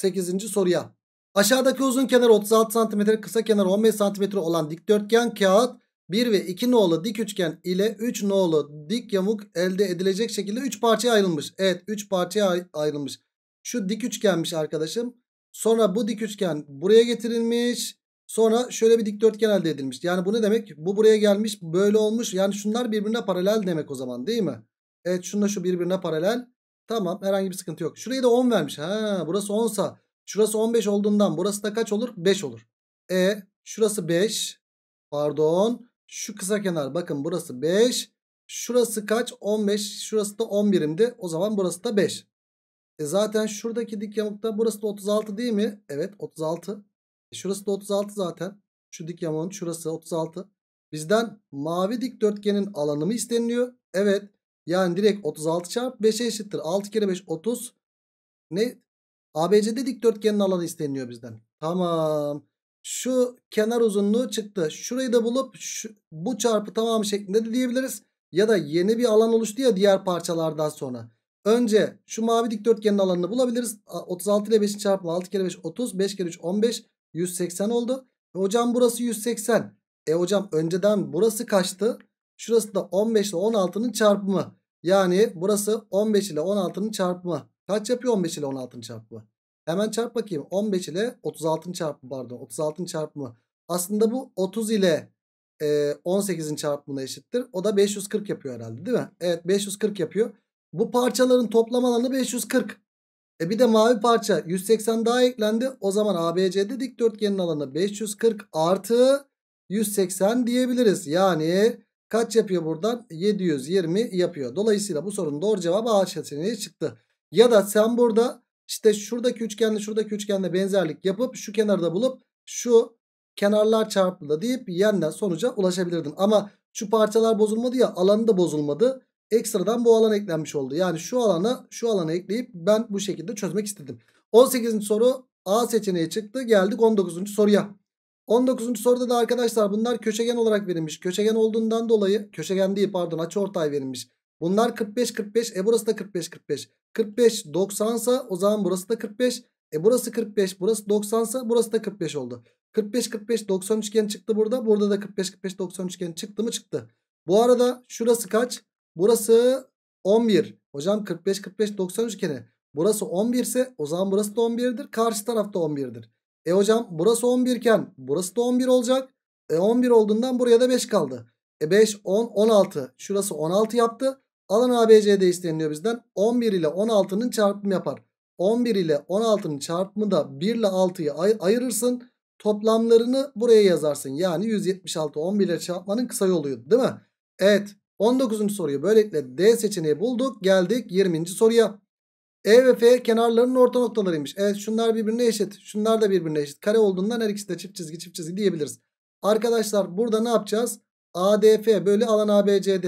18. soruya. Aşağıdaki uzun kenar 36 cm, kısa kenar 15 cm olan dikdörtgen kağıt 1 ve 2 nolu dik üçgen ile 3 nolu dik yamuk elde edilecek şekilde 3 parçaya ayrılmış. Evet 3 parçaya ayrılmış. Şu dik üçgenmiş arkadaşım. Sonra bu dik üçgen buraya getirilmiş. Sonra şöyle bir dikdörtgen elde edilmiş. Yani bu ne demek? Bu buraya gelmiş böyle olmuş. Yani şunlar birbirine paralel demek o zaman değil mi? Evet şunda şu birbirine paralel. Tamam herhangi bir sıkıntı yok. Şurayı da 10 vermiş. Ha burası 10 sa şurası 15 olduğundan burası da kaç olur? 5 olur. E şurası 5. Pardon. Şu kısa kenar bakın burası 5. Şurası kaç? 15. Şurası da 11'imdi. O zaman burası da 5. E zaten şuradaki dik yamukta burası da 36 değil mi? Evet 36. E şurası da 36 zaten. Şu dik yamuğun şurası 36. Bizden mavi dikdörtgenin alanı mı isteniliyor? Evet. Yani direkt 36 çarp 5'e eşittir. 6 kere 5 30. Ne? ABC'de dikdörtgenin alanı isteniyor bizden. Tamam. Şu kenar uzunluğu çıktı. Şurayı da bulup şu, bu çarpı tamamı şeklinde de diyebiliriz. Ya da yeni bir alan oluştu ya diğer parçalardan sonra. Önce şu mavi dikdörtgenin alanını bulabiliriz. 36 ile 5'in çarpımı 6 kere 5 30. 5 kere 3 15. 180 oldu. E hocam burası 180. E hocam önceden burası kaçtı? Şurası da 15 ile 16'nın çarpımı. Yani burası 15 ile 16'nın çarpımı. Kaç yapıyor 15 ile 16'nın çarpımı? Hemen çarp bakayım. 15 ile 36'nın çarpımı pardon. 36'nın çarpımı. Aslında bu 30 ile e, 18'in çarpımına eşittir. O da 540 yapıyor herhalde değil mi? Evet 540 yapıyor. Bu parçaların toplam alanı 540. E bir de mavi parça 180 daha eklendi. O zaman ABC'de dikdörtgenin alanı 540 artı 180 diyebiliriz. Yani Kaç yapıyor buradan? 720 yapıyor. Dolayısıyla bu sorunun doğru cevabı A seçeneği çıktı. Ya da sen burada işte şuradaki üçgenle şuradaki üçgenle benzerlik yapıp şu kenarda bulup şu kenarlar çarpımında deyip yeniden sonuca ulaşabilirdin. Ama şu parçalar bozulmadı ya alanı da bozulmadı. Ekstradan bu alan eklenmiş oldu. Yani şu alana şu alana ekleyip ben bu şekilde çözmek istedim. 18. soru A seçeneği çıktı. Geldik 19. soruya. 19. soruda da arkadaşlar bunlar köşegen olarak verilmiş. Köşegen olduğundan dolayı köşegen değil pardon açıortay verilmiş. Bunlar 45-45 e burası da 45-45. 45 90 ise o zaman burası da 45. E burası 45 burası 90 ise burası da 45 oldu. 45-45 90 üçgen çıktı burada. Burada da 45-45 90 üçgen çıktı mı çıktı. Bu arada şurası kaç? Burası 11. Hocam 45-45 90 üçgeni. Burası 11 ise o zaman burası da 11'dir. Karşı tarafta 11'dir. E hocam burası 11 iken burası da 11 olacak. E 11 olduğundan buraya da 5 kaldı. E 5, 10, 16. Şurası 16 yaptı. Alan ABC'de isteniyor bizden. 11 ile 16'nın çarpımı yapar. 11 ile 16'nın çarpımı da 1 ile 6'yı ay ayırırsın. Toplamlarını buraya yazarsın. Yani 176 11 ile çarpmanın kısa yoluydu değil mi? Evet 19. soruyu böylelikle D seçeneği bulduk. Geldik 20. soruya. E ve F kenarlarının orta noktalarıymış. Evet şunlar birbirine eşit. Şunlar da birbirine eşit. Kare olduğundan her ikisi de çift çizgi çift çizgi diyebiliriz. Arkadaşlar burada ne yapacağız? ADF böyle alan ABCD.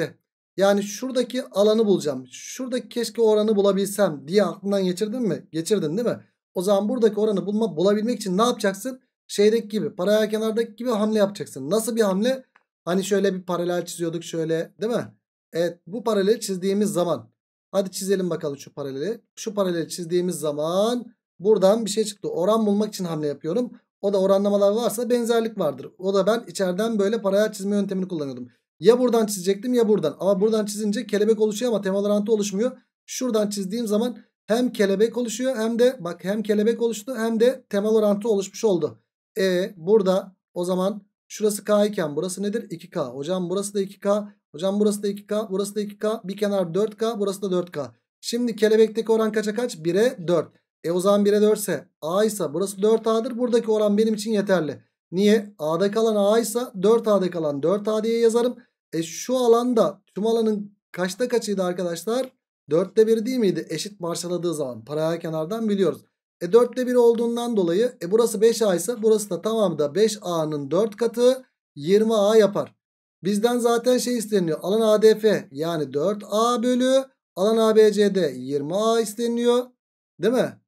Yani şuradaki alanı bulacağım. Şuradaki keşke oranı bulabilsem diye aklından geçirdin mi? Geçirdin değil mi? O zaman buradaki oranı bulma, bulabilmek için ne yapacaksın? Şeydeki gibi paralel kenardaki gibi hamle yapacaksın. Nasıl bir hamle? Hani şöyle bir paralel çiziyorduk şöyle değil mi? Evet bu paralel çizdiğimiz zaman Hadi çizelim bakalım şu paraleli. Şu paraleli çizdiğimiz zaman buradan bir şey çıktı. Oran bulmak için hamle yapıyorum. O da oranlamalar varsa benzerlik vardır. O da ben içeriden böyle paralel çizme yöntemini kullanıyordum. Ya buradan çizecektim ya buradan. Ama buradan çizince kelebek oluşuyor ama temal orantı oluşmuyor. Şuradan çizdiğim zaman hem kelebek oluşuyor hem de bak hem kelebek oluştu hem de temel orantı oluşmuş oldu. E burada o zaman şurası K iken burası nedir? 2K. Hocam burası da 2K. Hocam burası da 2K. Burası da 2K. Bir kenar 4K. Burası da 4K. Şimdi kelebekteki oran kaça kaç? 1'e 4. E o zaman 1'e 4 ise A ise burası 4A'dır. Buradaki oran benim için yeterli. Niye? A'da kalan A ise 4A'da kalan 4A diye yazarım. E şu alanda tüm alanın kaçta kaçıydı arkadaşlar? 4'te 1 değil miydi? Eşit parçaladığı zaman. Paralel kenardan biliyoruz. E 4'te 1 olduğundan dolayı e burası 5A ise burası da tamamı da 5A'nın 4 katı 20A yapar. Bizden zaten şey isteniyor. Alan ADF yani 4A bölü alan ABCD 20A isteniyor. Değil mi?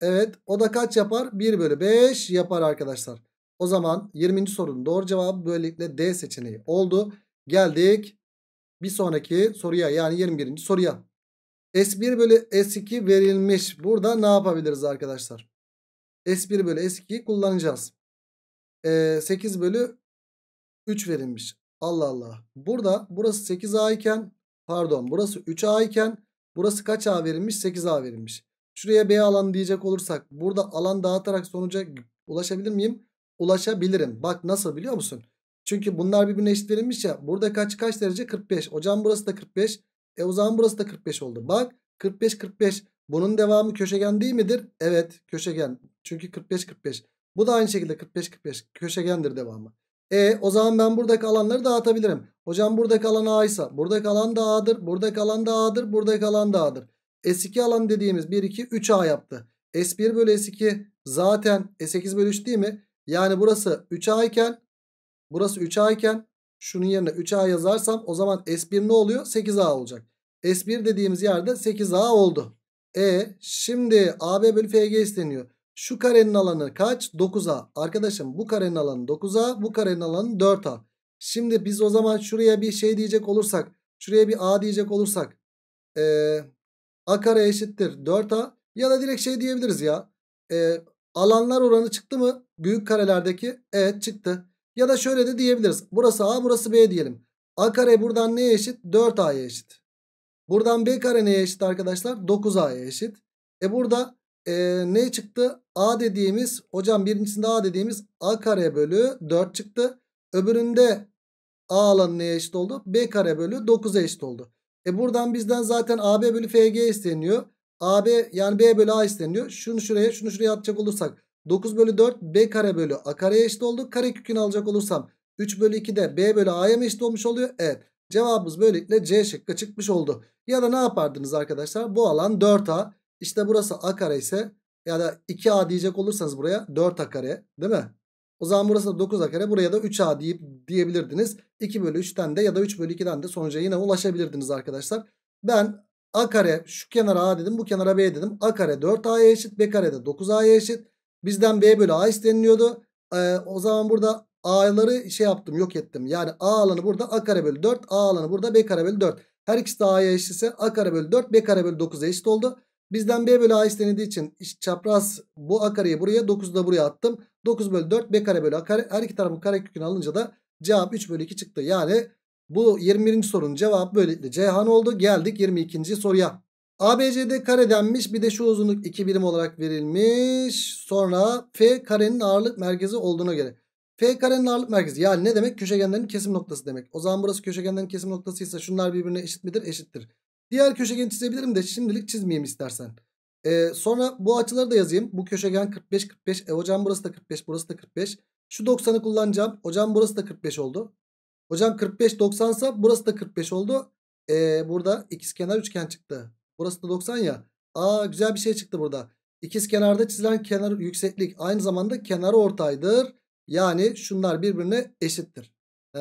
Evet o da kaç yapar? 1 bölü 5 yapar arkadaşlar. O zaman 20. sorunun doğru cevabı böylelikle D seçeneği oldu. Geldik bir sonraki soruya yani 21. soruya. S1 bölü S2 verilmiş. Burada ne yapabiliriz arkadaşlar? S1 bölü s 2 kullanacağız. Ee, 8 bölü 3 verilmiş. Allah Allah. Burada burası 8A iken pardon burası 3A iken burası kaç A verilmiş? 8A verilmiş. Şuraya B alan diyecek olursak burada alan dağıtarak sonuca ulaşabilir miyim? Ulaşabilirim. Bak nasıl biliyor musun? Çünkü bunlar birbirine eşitlenmiş ya. Burada kaç kaç derece? 45. Hocam burası da 45. E o zaman burası da 45 oldu. Bak 45 45. Bunun devamı köşegen değil midir? Evet köşegen. Çünkü 45 45. Bu da aynı şekilde 45 45 köşegendir devamı. E o zaman ben buradaki alanları dağıtabilirim. Hocam buradaki alan A ise buradaki alan da A'dır. Buradaki alan da A'dır. Buradaki alan da A'dır. S2 alan dediğimiz 1, 2, 3A yaptı. S1 bölü S2 zaten S8 bölü 3 değil mi? Yani burası 3A iken burası 3A iken şunun yerine 3A yazarsam o zaman S1 ne oluyor? 8A olacak. S1 dediğimiz yerde 8A oldu. E şimdi AB bölü FG isteniyor. Şu karenin alanı kaç? 9A. Arkadaşım bu karenin alanı 9A. Bu karenin alanı 4A. Şimdi biz o zaman şuraya bir şey diyecek olursak. Şuraya bir A diyecek olursak. Ee, A kare eşittir 4A. Ya da direkt şey diyebiliriz ya. E, alanlar oranı çıktı mı? Büyük karelerdeki. Evet çıktı. Ya da şöyle de diyebiliriz. Burası A burası B diyelim. A kare buradan neye eşit? 4A'ya eşit. Buradan B kare neye eşit arkadaşlar? 9A'ya eşit. E burada e, ne çıktı? A dediğimiz hocam birincisinde A dediğimiz A kare bölü 4 çıktı. Öbüründe A alanı neye eşit oldu? B kare bölü 9'a eşit oldu. E buradan bizden zaten AB bölü FG isteniyor. AB yani B bölü A isteniyor. Şunu şuraya şunu şuraya atacak olursak 9 bölü 4 B kare bölü A kareye eşit oldu. Kare kökünü alacak olursam 3 bölü 2 B bölü A'ya eşit olmuş oluyor? Evet. Cevabımız böylelikle C şıkkı çıkmış oldu. Ya da ne yapardınız arkadaşlar? Bu alan 4A. İşte burası a kare ise ya da 2a diyecek olursanız buraya 4a kare değil mi? O zaman burası da 9a kare buraya da 3a deyip diyebilirdiniz. 2 bölü 3'ten de ya da 3 bölü 2'den de sonuca yine ulaşabilirdiniz arkadaşlar. Ben a kare şu kenara a dedim bu kenara b dedim. a kare 4a'ya eşit b kare de 9a'ya eşit. Bizden b bölü a isteniliyordu. Ee, o zaman burada a'ları şey yaptım yok ettim. Yani a alanı burada a kare bölü 4 a alanı burada b kare bölü 4. Her ikisi de a'ya eşitse a kare bölü 4 b kare bölü 9'a eşit oldu. Bizden b bölü a istenildiği için çapraz bu a kareyi buraya 9'u da buraya attım. 9 bölü 4 b kare bölü a kare. Her iki tarafın kare kökünü alınca da cevap 3 bölü 2 çıktı. Yani bu 21. sorunun cevabı böylelikle Ceyhan oldu. Geldik 22. soruya. ABCD kare denmiş bir de şu uzunluk 2 birim olarak verilmiş. Sonra F karenin ağırlık merkezi olduğuna göre. F karenin ağırlık merkezi yani ne demek? Köşegenlerin kesim noktası demek. O zaman burası köşegenlerin kesim noktasıysa şunlar birbirine eşit midir? Eşittir. Diğer köşegeni çizebilirim de şimdilik çizmeyeyim istersen. Ee, sonra bu açıları da yazayım. Bu köşegen 45 45. E hocam burası da 45 burası da 45. Şu 90'ı kullanacağım. Hocam burası da 45 oldu. Hocam 45 90 sa burası da 45 oldu. Ee, burada ikizkenar üçgen çıktı. Burası da 90 ya. Aa güzel bir şey çıktı burada. İkiz kenarda çizilen kenar yükseklik aynı zamanda kenar ortaydır. Yani şunlar birbirine eşittir. He,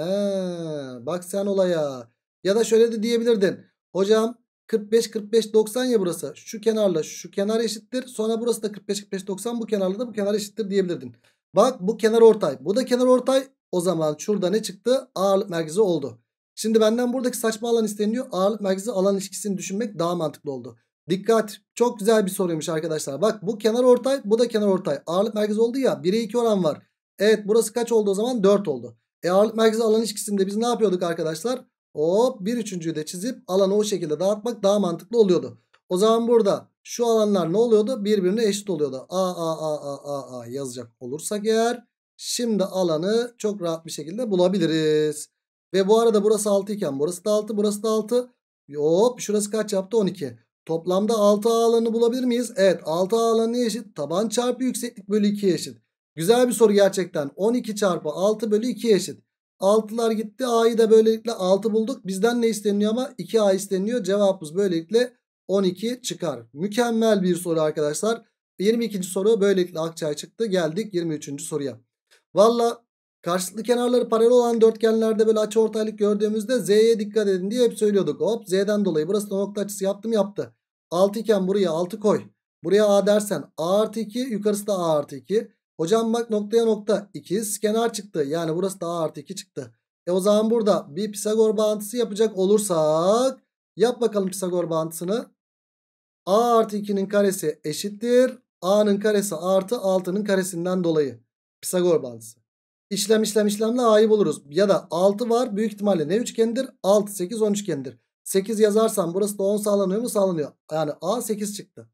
bak sen olaya. Ya da şöyle de diyebilirdin. Hocam 45 45 90 ya burası. Şu kenarla şu kenar eşittir. Sonra burası da 45 45 90 bu kenarla da bu kenar eşittir diyebilirdin. Bak bu kenar ortay. Bu da kenar ortay. O zaman şurada ne çıktı? Ağırlık merkezi oldu. Şimdi benden buradaki saçma alan isteniyor. Ağırlık merkezi alan ilişkisini düşünmek daha mantıklı oldu. Dikkat. Çok güzel bir soruymuş arkadaşlar. Bak bu kenar ortay, bu da kenar ortay. Ağırlık merkezi oldu ya. 1'e 2 oran var. Evet burası kaç oldu o zaman? 4 oldu. E ağırlık merkezi alan ilişkisinde biz ne yapıyorduk arkadaşlar? Hop bir üçüncüyü de çizip alanı o şekilde dağıtmak daha mantıklı oluyordu. O zaman burada şu alanlar ne oluyordu? Birbirine eşit oluyordu. A A A A A A yazacak olursak eğer şimdi alanı çok rahat bir şekilde bulabiliriz. Ve bu arada burası 6 iken burası da 6 burası da 6. Hop şurası kaç yaptı? 12. Toplamda 6 A alanı bulabilir miyiz? Evet 6 A alanı eşit? Taban çarpı yükseklik bölü 2 eşit. Güzel bir soru gerçekten. 12 çarpı 6 bölü 2 eşit. 6'lar gitti. A'yı da böylelikle 6 bulduk. Bizden ne isteniyor ama 2A isteniyor. Cevabımız böylelikle 12 çıkar. Mükemmel bir soru arkadaşlar. 22. soru böylelikle Akçay çıktı. Geldik 23. soruya. Valla karşılıklı kenarları paralel olan dörtgenlerde böyle açı ortaylık gördüğümüzde Z'ye dikkat edin diye hep söylüyorduk. Hop Z'den dolayı burası da nokta açısı yaptım yaptı. 6 iken buraya 6 koy. Buraya A dersen A artı 2 yukarısı da A artı 2. Hocam bak noktaya nokta ikiz kenar çıktı. Yani burası da a artı 2 çıktı. E o zaman burada bir Pisagor bağıntısı yapacak olursak yap bakalım Pisagor bağıntısını. a artı 2'nin karesi eşittir. a'nın karesi artı 6'nın karesinden dolayı. Pisagor bağıntısı. İşlem işlem işlemle a'yı buluruz. Ya da 6 var büyük ihtimalle ne üçgendir? 6 8 10 üçgendir. 8 yazarsam burası da 10 sağlanıyor mu? Sağlanıyor. Yani a 8 çıktı.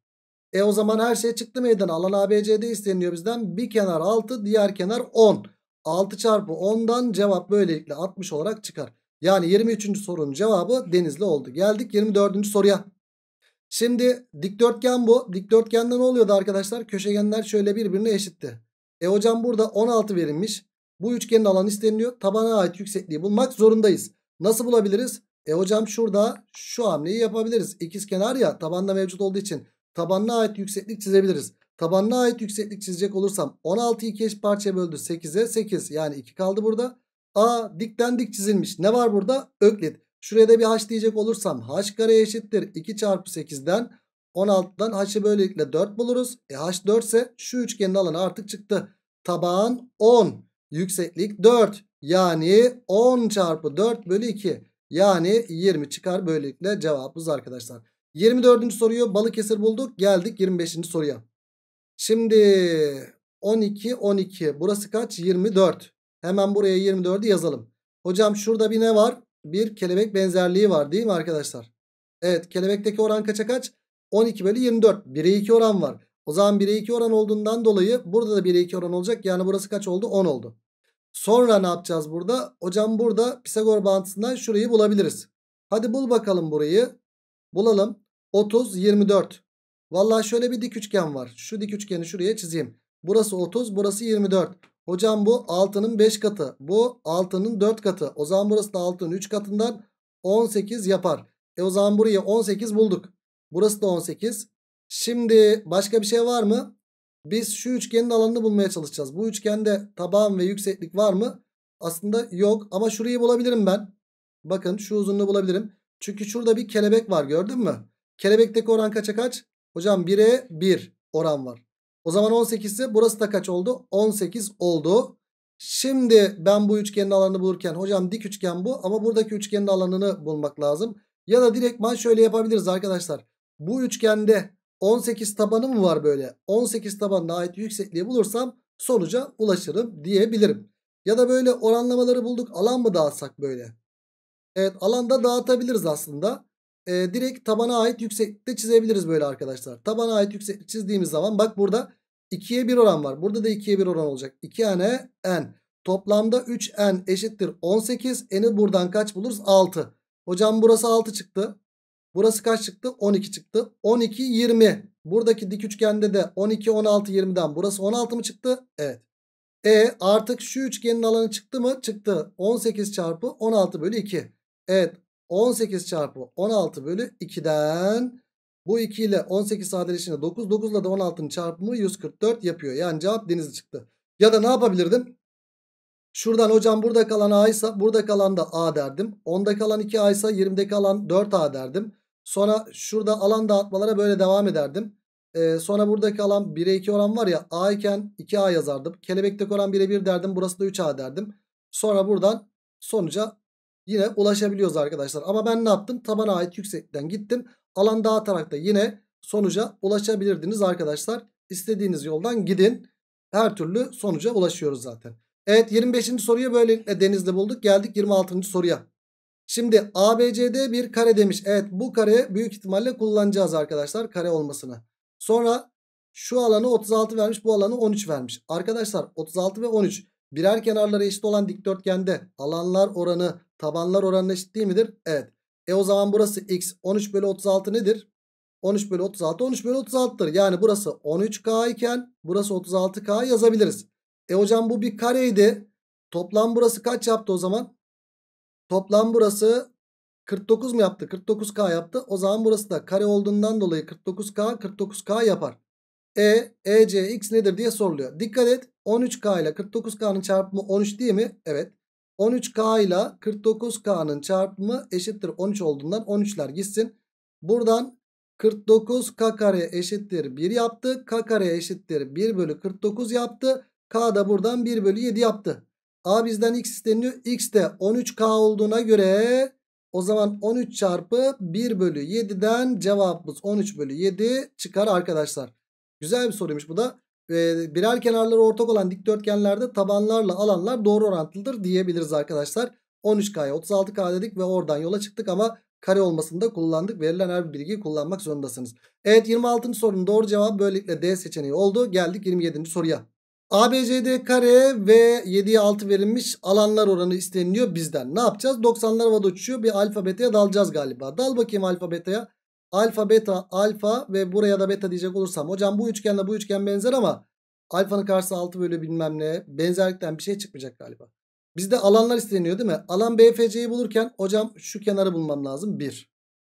E o zaman her şey çıktı meydana. Alan ABCD isteniyor bizden. Bir kenar 6 diğer kenar 10. 6 çarpı 10'dan cevap böylelikle 60 olarak çıkar. Yani 23. sorunun cevabı denizli oldu. Geldik 24. soruya. Şimdi dikdörtgen bu. Dikdörtgende ne oluyordu arkadaşlar? Köşegenler şöyle birbirine eşitti. E hocam burada 16 verilmiş. Bu üçgenin alanı isteniliyor. Tabana ait yüksekliği bulmak zorundayız. Nasıl bulabiliriz? E hocam şurada şu hamleyi yapabiliriz. İkiz kenar ya tabanda mevcut olduğu için Tabanına ait yükseklik çizebiliriz. Tabanına ait yükseklik çizecek olursam 16'yı keş parçaya böldü 8'e 8 yani 2 kaldı burada. A dikten dik çizilmiş. Ne var burada? Öklit. Şuraya da bir h diyecek olursam h kare eşittir 2 çarpı 8'den 16'dan h'ı böylelikle 4 buluruz. E h 4 ise şu üçgenin alanı artık çıktı. Tabağın 10 yükseklik 4 yani 10 çarpı 4 bölü 2 yani 20 çıkar böylelikle cevabımız arkadaşlar. 24. soruyu Balıkesir bulduk. Geldik 25. soruya. Şimdi 12 12 burası kaç? 24. Hemen buraya 24'ü yazalım. Hocam şurada bir ne var? Bir kelebek benzerliği var değil mi arkadaşlar? Evet kelebekteki oran kaça kaç? 12 bölü 24. 1'e 2 oran var. O zaman 1'e 2 oran olduğundan dolayı burada da 1'e 2 oran olacak. Yani burası kaç oldu? 10 oldu. Sonra ne yapacağız burada? Hocam burada Pisagor bağıntısından şurayı bulabiliriz. Hadi bul bakalım burayı. Bulalım. 30, 24. Valla şöyle bir dik üçgen var. Şu dik üçgeni şuraya çizeyim. Burası 30, burası 24. Hocam bu 6'nın 5 katı. Bu 6'nın 4 katı. O zaman burası da 6'nın 3 katından 18 yapar. E o zaman buraya 18 bulduk. Burası da 18. Şimdi başka bir şey var mı? Biz şu üçgenin alanını bulmaya çalışacağız. Bu üçgende taban ve yükseklik var mı? Aslında yok ama şurayı bulabilirim ben. Bakın şu uzunluğu bulabilirim. Çünkü şurada bir kelebek var gördün mü? Kelebekteki oran kaça kaç? Hocam 1'e 1 oran var. O zaman 18 ise burası da kaç oldu? 18 oldu. Şimdi ben bu üçgenin alanını bulurken hocam dik üçgen bu ama buradaki üçgenin alanını bulmak lazım. Ya da direktman şöyle yapabiliriz arkadaşlar. Bu üçgende 18 tabanı mı var böyle? 18 tabanına ait yüksekliği bulursam sonuca ulaşırım diyebilirim. Ya da böyle oranlamaları bulduk alan mı dağıtsak böyle? Evet alanda dağıtabiliriz aslında. Ee, direkt tabana ait yükseklikte çizebiliriz böyle arkadaşlar. Tabana ait yükseklik çizdiğimiz zaman bak burada 2'ye 1 oran var. Burada da 2'ye 1 oran olacak. 2 n n. Toplamda 3n eşittir 18. N'i buradan kaç buluruz? 6. Hocam burası 6 çıktı. Burası kaç çıktı? 12 çıktı. 12 20. Buradaki dik üçgende de 12 16 20'den burası 16 mı çıktı? Evet. E artık şu üçgenin alanı çıktı mı? Çıktı. 18 çarpı 16 bölü 2. Evet 18 çarpı 16 bölü 2'den bu 2 ile 18 sadeleşince 9. 9 ile de 16'nın çarpımı 144 yapıyor. Yani cevap denizli çıktı. Ya da ne yapabilirdim? Şuradan hocam burada kalan A ise burada kalan da A derdim. 10'da kalan 2A ise 20'de kalan 4A derdim. Sonra şurada alan dağıtmalara böyle devam ederdim. Ee, sonra burada kalan 1'e 2 oran var ya A iken 2A yazardım. Kelebekte oran 1'e 1 derdim. Burası da 3A derdim. Sonra buradan sonuca yine ulaşabiliyoruz arkadaşlar. Ama ben ne yaptım? Tabana ait yüksekten gittim. Alan dağıtarak da yine sonuca ulaşabilirdiniz arkadaşlar. İstediğiniz yoldan gidin. Her türlü sonuca ulaşıyoruz zaten. Evet 25. soruyu böylelikle denizle bulduk. Geldik 26. soruya. Şimdi ABCD bir kare demiş. Evet bu kare büyük ihtimalle kullanacağız arkadaşlar kare olmasını. Sonra şu alanı 36 vermiş bu alanı 13 vermiş. Arkadaşlar 36 ve 13 birer kenarları eşit olan dikdörtgende alanlar oranı tabanlar oranına eşit değil midir? Evet. E o zaman burası x 13 bölü 36 nedir? 13 bölü 36 13 bölü 36'dır. Yani burası 13k iken burası 36k yazabiliriz. E hocam bu bir kareydi. Toplam burası kaç yaptı o zaman? Toplam burası 49 mu yaptı? 49k yaptı. O zaman burası da kare olduğundan dolayı 49k 49k yapar. E, e c X nedir diye soruluyor. Dikkat et. 13K ile 49K'nın çarpımı 13 değil mi? Evet. 13K ile 49K'nın çarpımı eşittir 13 olduğundan 13'ler gitsin. Buradan 49 K kare eşittir 1 yaptı. K kare eşittir 1 bölü 49 yaptı. K da buradan 1 bölü 7 yaptı. A bizden x isteniyor. X de 13K olduğuna göre o zaman 13 çarpı 1 bölü 7'den cevabımız 13 bölü 7 çıkar arkadaşlar. Güzel bir soruymuş bu da. Ee, birer kenarları ortak olan dikdörtgenlerde tabanlarla alanlar doğru orantılıdır diyebiliriz arkadaşlar. 13K'ya 36K dedik ve oradan yola çıktık ama kare olmasını da kullandık. Verilen her bilgiyi kullanmak zorundasınız. Evet 26. sorunun doğru cevabı böylelikle D seçeneği oldu. Geldik 27. soruya. ABCD kare ve 7'ye 6 verilmiş alanlar oranı isteniliyor bizden. Ne yapacağız? 90'lar havada uçuyor. Bir alfabeteye dalacağız galiba. Dal bakayım alfabeteye. Alfa beta alfa ve buraya da beta diyecek olursam. Hocam bu üçgenle bu üçgen benzer ama alfanın karşısı 6 bölü bilmem ne. Benzerlikten bir şey çıkmayacak galiba. Bizde alanlar isteniyor değil mi? Alan BFC'yi bulurken hocam şu kenarı bulmam lazım 1.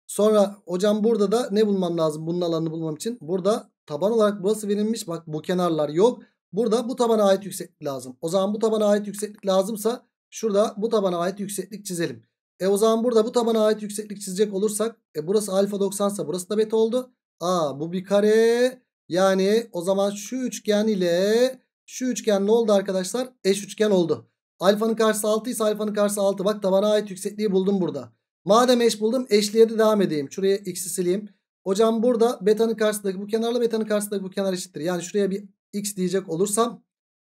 Sonra hocam burada da ne bulmam lazım bunun alanını bulmam için? Burada taban olarak burası verilmiş. Bak bu kenarlar yok. Burada bu tabana ait yükseklik lazım. O zaman bu tabana ait yükseklik lazımsa şurada bu tabana ait yükseklik çizelim. E o zaman burada bu tabana ait yükseklik çizecek olursak e burası alfa 90 ise burası da beta oldu. Aa bu bir kare. Yani o zaman şu üçgen ile şu üçgen ne oldu arkadaşlar? Eş üçgen oldu. Alfanın karşısı 6 ise alfanın karşısı 6. Bak tabana ait yüksekliği buldum burada. Madem eş buldum eşliğe de devam edeyim. Şuraya x'i sileyim. Hocam burada betanın karşısındaki bu kenarla betanın karşısındaki bu kenar eşittir. Yani şuraya bir x diyecek olursam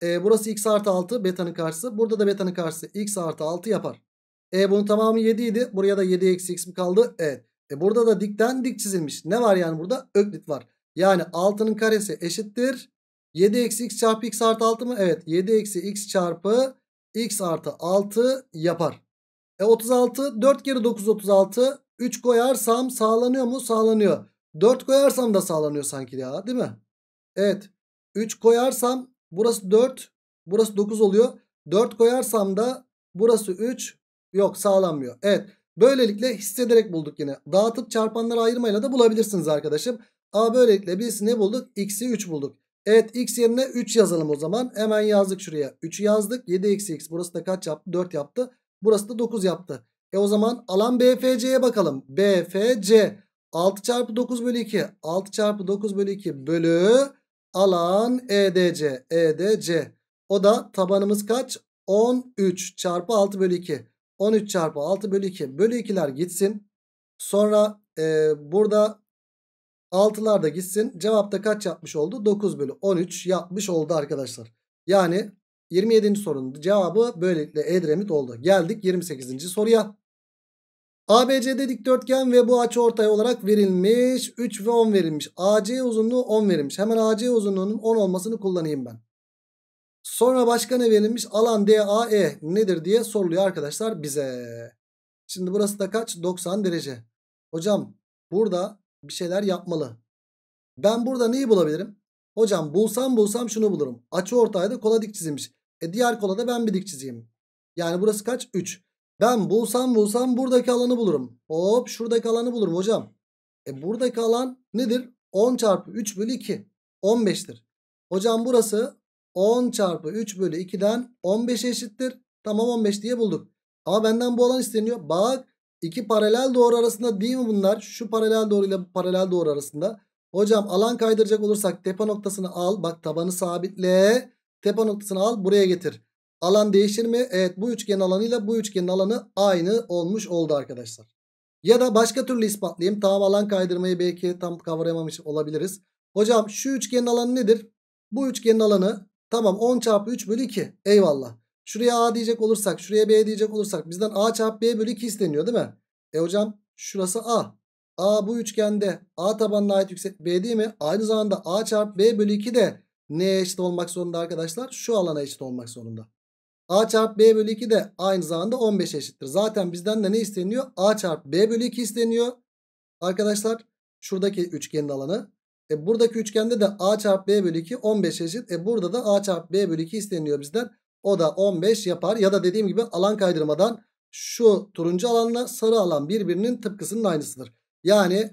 e, burası x artı 6 betanın karşısı. Burada da betanın karşısı x artı 6 yapar. E bunun tamamı 7 idi. Buraya da 7 eksi x mi kaldı? Evet. E burada da dikten dik çizilmiş. Ne var yani burada? Öklit var. Yani 6'nın karesi eşittir. 7 eksi x çarpı x artı 6 mı? Evet. 7 eksi x çarpı x artı 6 yapar. E 36 4 kere 9 36 3 koyarsam sağlanıyor mu? Sağlanıyor. 4 koyarsam da sağlanıyor sanki ya değil mi? Evet. 3 koyarsam burası 4 burası 9 oluyor. 4 koyarsam da burası 3 Yok sağlanmıyor. Evet. Böylelikle hissederek bulduk yine. Dağıtıp çarpanları ayırmayla da bulabilirsiniz arkadaşım. A böylelikle biz ne bulduk? X'i 3 bulduk. Evet x yerine 3 yazalım o zaman. Hemen yazdık şuraya. 3'ü yazdık. 7 eksi x. Burası da kaç yaptı? 4 yaptı. Burası da 9 yaptı. E o zaman alan BFC'ye bakalım. BFC 6 çarpı 9 bölü 2. 6 çarpı 9 bölü 2 bölü alan EDC. EDC. O da tabanımız kaç? 13 çarpı 6 bölü 2. 13 çarpı 6 bölü 2 bölü 2'ler gitsin. Sonra e, burada 6'lar da gitsin. Cevapta kaç yapmış oldu? 9 bölü 13 yapmış oldu arkadaşlar. Yani 27. sorunun cevabı böylelikle Edremit oldu. Geldik 28. soruya. ABC'de dikdörtgen ve bu açı ortaya olarak verilmiş. 3 ve 10 verilmiş. AC uzunluğu 10 verilmiş. Hemen AC uzunluğunun 10 olmasını kullanayım ben. Sonra başka ne verilmiş? Alan DAE nedir diye soruluyor arkadaşlar bize. Şimdi burası da kaç? 90 derece. Hocam burada bir şeyler yapmalı. Ben burada neyi bulabilirim? Hocam bulsam bulsam şunu bulurum. Açı ortayda kola dik çizilmiş. E diğer kolada ben bir dik çizeyim. Yani burası kaç? 3. Ben bulsam bulsam buradaki alanı bulurum. Hop şuradaki alanı bulurum hocam. E buradaki alan nedir? 10 çarpı 3 bölü 2. 15'tir. Hocam burası 10 çarpı 3 bölü 2'den 15 eşittir. Tamam 15 diye bulduk. Ama benden bu olan isteniyor. Bak iki paralel doğru arasında değil mi bunlar? Şu paralel doğru ile bu paralel doğru arasında. Hocam alan kaydıracak olursak tepe noktasını al. Bak tabanı sabitle. Tepe noktasını al buraya getir. Alan değişir mi? Evet bu üçgenin alanıyla bu üçgenin alanı aynı olmuş oldu arkadaşlar. Ya da başka türlü ispatlayayım. Tamam alan kaydırmayı belki tam kavrayamamış olabiliriz. Hocam şu üçgenin alanı nedir? Bu üçgenin alanı Tamam 10 çarpı 3 bölü 2. Eyvallah. Şuraya A diyecek olursak şuraya B diyecek olursak bizden A çarpı B bölü 2 isteniyor değil mi? E hocam şurası A. A bu üçgende A tabanına ait yüksek B değil mi? Aynı zamanda A çarpı B bölü 2 de neye eşit olmak zorunda arkadaşlar? Şu alana eşit olmak zorunda. A çarpı B bölü 2 de aynı zamanda 15'e eşittir. Zaten bizden de ne isteniyor? A çarpı B bölü 2 isteniyor. Arkadaşlar şuradaki üçgenin alanı. E buradaki üçgende de a çarpı b bölü 2 15 eşit. E burada da a çarpı b bölü 2 isteniyor bizden. O da 15 yapar. Ya da dediğim gibi alan kaydırmadan şu turuncu alanla sarı alan birbirinin tıpkısının aynısıdır. Yani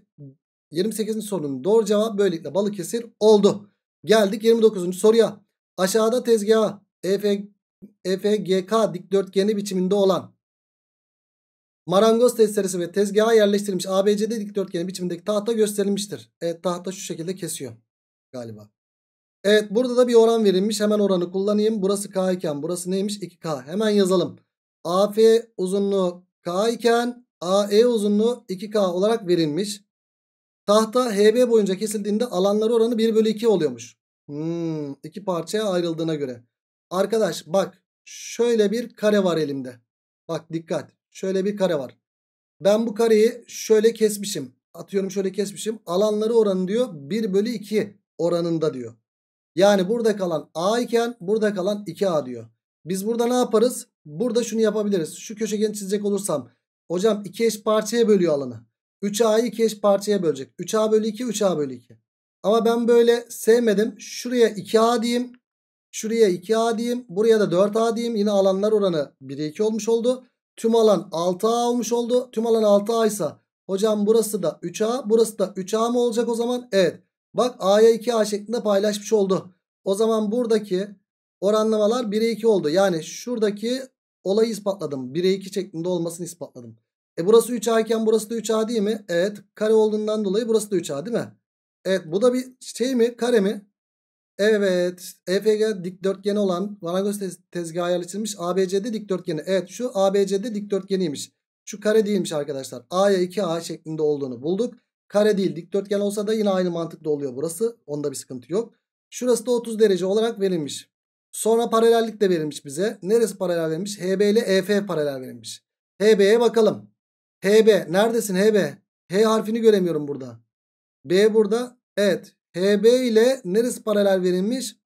28. sorunun doğru cevap böylelikle Balıkesir oldu. Geldik 29. soruya. Aşağıda tezgaha EF, EFGK dikdörtgeni biçiminde olan Marangoz testeresi ve tezgaha yerleştirilmiş ABCD dikdörtgeni biçimindeki tahta gösterilmiştir. Evet tahta şu şekilde kesiyor galiba. Evet burada da bir oran verilmiş. Hemen oranı kullanayım. Burası K iken burası neymiş? 2K. Hemen yazalım. AF uzunluğu K iken AE uzunluğu 2K olarak verilmiş. Tahta HB boyunca kesildiğinde alanları oranı 1 bölü 2 oluyormuş. Hmm, iki parçaya ayrıldığına göre. Arkadaş bak şöyle bir kare var elimde. Bak dikkat. Şöyle bir kare var. Ben bu kareyi şöyle kesmişim. Atıyorum şöyle kesmişim. Alanları oranı diyor 1 bölü 2 oranında diyor. Yani burada kalan A iken burada kalan 2A diyor. Biz burada ne yaparız? Burada şunu yapabiliriz. Şu köşegeni çizecek olursam. Hocam 2 eş parçaya bölüyor alanı. 3A'yı 2 eş parçaya bölecek. 3A bölü 2 3A bölü 2. Ama ben böyle sevmedim. Şuraya 2A diyeyim. Şuraya 2A diyeyim. Buraya da 4A diyeyim. Yine alanlar oranı 1'e 2 olmuş oldu. Tüm alan 6A olmuş oldu. Tüm alan 6A ise hocam burası da 3A burası da 3A mı olacak o zaman? Evet. Bak A'ya 2A şeklinde paylaşmış oldu. O zaman buradaki oranlamalar 1'e 2 oldu. Yani şuradaki olayı ispatladım. 1'e 2 şeklinde olmasını ispatladım. E burası 3A iken burası da 3A değil mi? Evet. Kare olduğundan dolayı burası da 3A değil mi? Evet bu da bir şey mi? Kare mi? Evet EFG dikdörtgeni olan Van tez tezgahı yerleştirilmiş. ABCD dikdörtgeni. Evet şu ABCD dikdörtgeniymiş. Şu kare değilmiş arkadaşlar. A'ya 2A şeklinde olduğunu bulduk. Kare değil dikdörtgen olsa da yine aynı mantıkta oluyor burası. Onda bir sıkıntı yok. Şurası da 30 derece olarak verilmiş. Sonra paralellik de verilmiş bize. Neresi paralel verilmiş? HB ile EF paralel verilmiş. HB'ye bakalım. HB neredesin HB? H harfini göremiyorum burada. B burada. Evet HB ile neresi paralel verilmiş?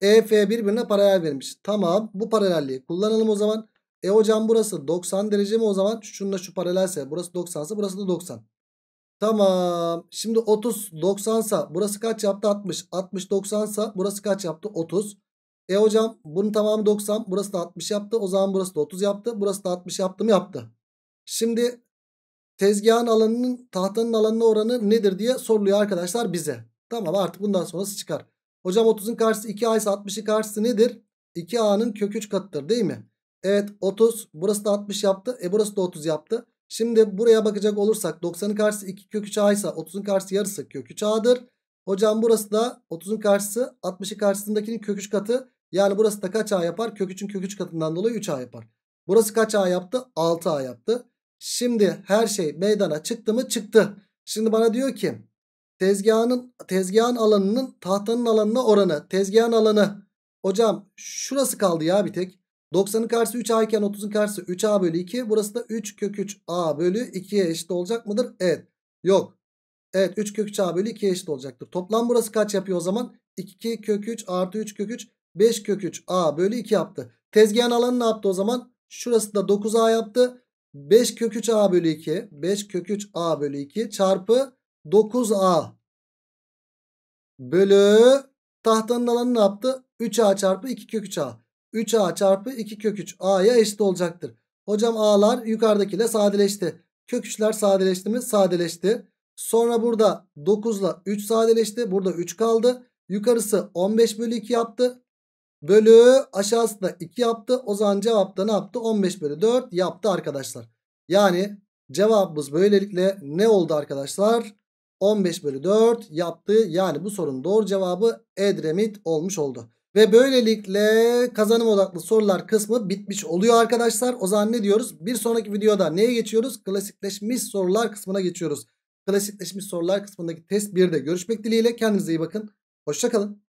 EF birbirine paralel verilmiş. Tamam bu paralelliği kullanalım o zaman. E hocam burası 90 derece mi o zaman? Şununla şu paralelse burası 90 ise burası da 90. Tamam. Şimdi 30 90 sa burası kaç yaptı? 60. 60 90 sa burası kaç yaptı? 30. E hocam bunun tamamı 90. Burası da 60 yaptı. O zaman burası da 30 yaptı. Burası da 60 yaptı mı? Yaptı. Şimdi tezgahın alanının tahtanın alanına oranı nedir diye soruluyor arkadaşlar bize. Tamam artık bundan sonrası çıkar. Hocam 30'un karşısı 2A ise 60'ın karşısı nedir? 2A'nın kök 3 katıdır değil mi? Evet 30 burası da 60 yaptı. E burası da 30 yaptı. Şimdi buraya bakacak olursak 90'ın karşısı 2 kök 3A ise 30'un karşısı yarısı kök 3A'dır. Hocam burası da 30'un karşısı 60'ın karşısındakinin kök 3 katı. Yani burası da kaç A yapar? Kök 3'ün kök 3 katından dolayı 3A yapar. Burası kaç A yaptı? 6A yaptı. Şimdi her şey meydana çıktı mı? Çıktı. Şimdi bana diyor ki Tezgahın, tezgahın alanının tahtanın alanına oranı. Tezgahın alanı. Hocam şurası kaldı ya bir tek. 90'ın karşısı 3A iken 30'un karşısı 3A bölü 2. Burası da 3 kök 3A bölü 2'ye eşit olacak mıdır? Evet. Yok. Evet 3 kök 3A bölü 2'ye eşit olacaktır. Toplam burası kaç yapıyor o zaman? 2 kök 3 artı 3 kök 3 5 kök 3A bölü 2 yaptı. Tezgahın alanı ne yaptı o zaman? Şurası da 9A yaptı. 5 kök 3A bölü 2. 5 kök 3A bölü 2 çarpı 9A bölü tahtanın alanı ne yaptı? 3A çarpı 2 kök 3A. 3A çarpı 2 kök 3 A'ya eşit olacaktır. Hocam A'lar yukarıdakiyle sadeleşti. Kök 3'ler sadeleşti mi? Sadeleşti. Sonra burada 9 ile 3 sadeleşti. Burada 3 kaldı. Yukarısı 15 bölü 2 yaptı. Bölü aşağısı da 2 yaptı. O zaman cevap da ne yaptı? 15 bölü 4 yaptı arkadaşlar. Yani cevabımız böylelikle ne oldu arkadaşlar? 15 bölü 4 yaptı. Yani bu sorunun doğru cevabı Edremit olmuş oldu. Ve böylelikle kazanım odaklı sorular kısmı bitmiş oluyor arkadaşlar. O zaman ne diyoruz? Bir sonraki videoda neye geçiyoruz? Klasikleşmiş sorular kısmına geçiyoruz. Klasikleşmiş sorular kısmındaki test 1'de görüşmek dileğiyle. Kendinize iyi bakın. Hoşçakalın.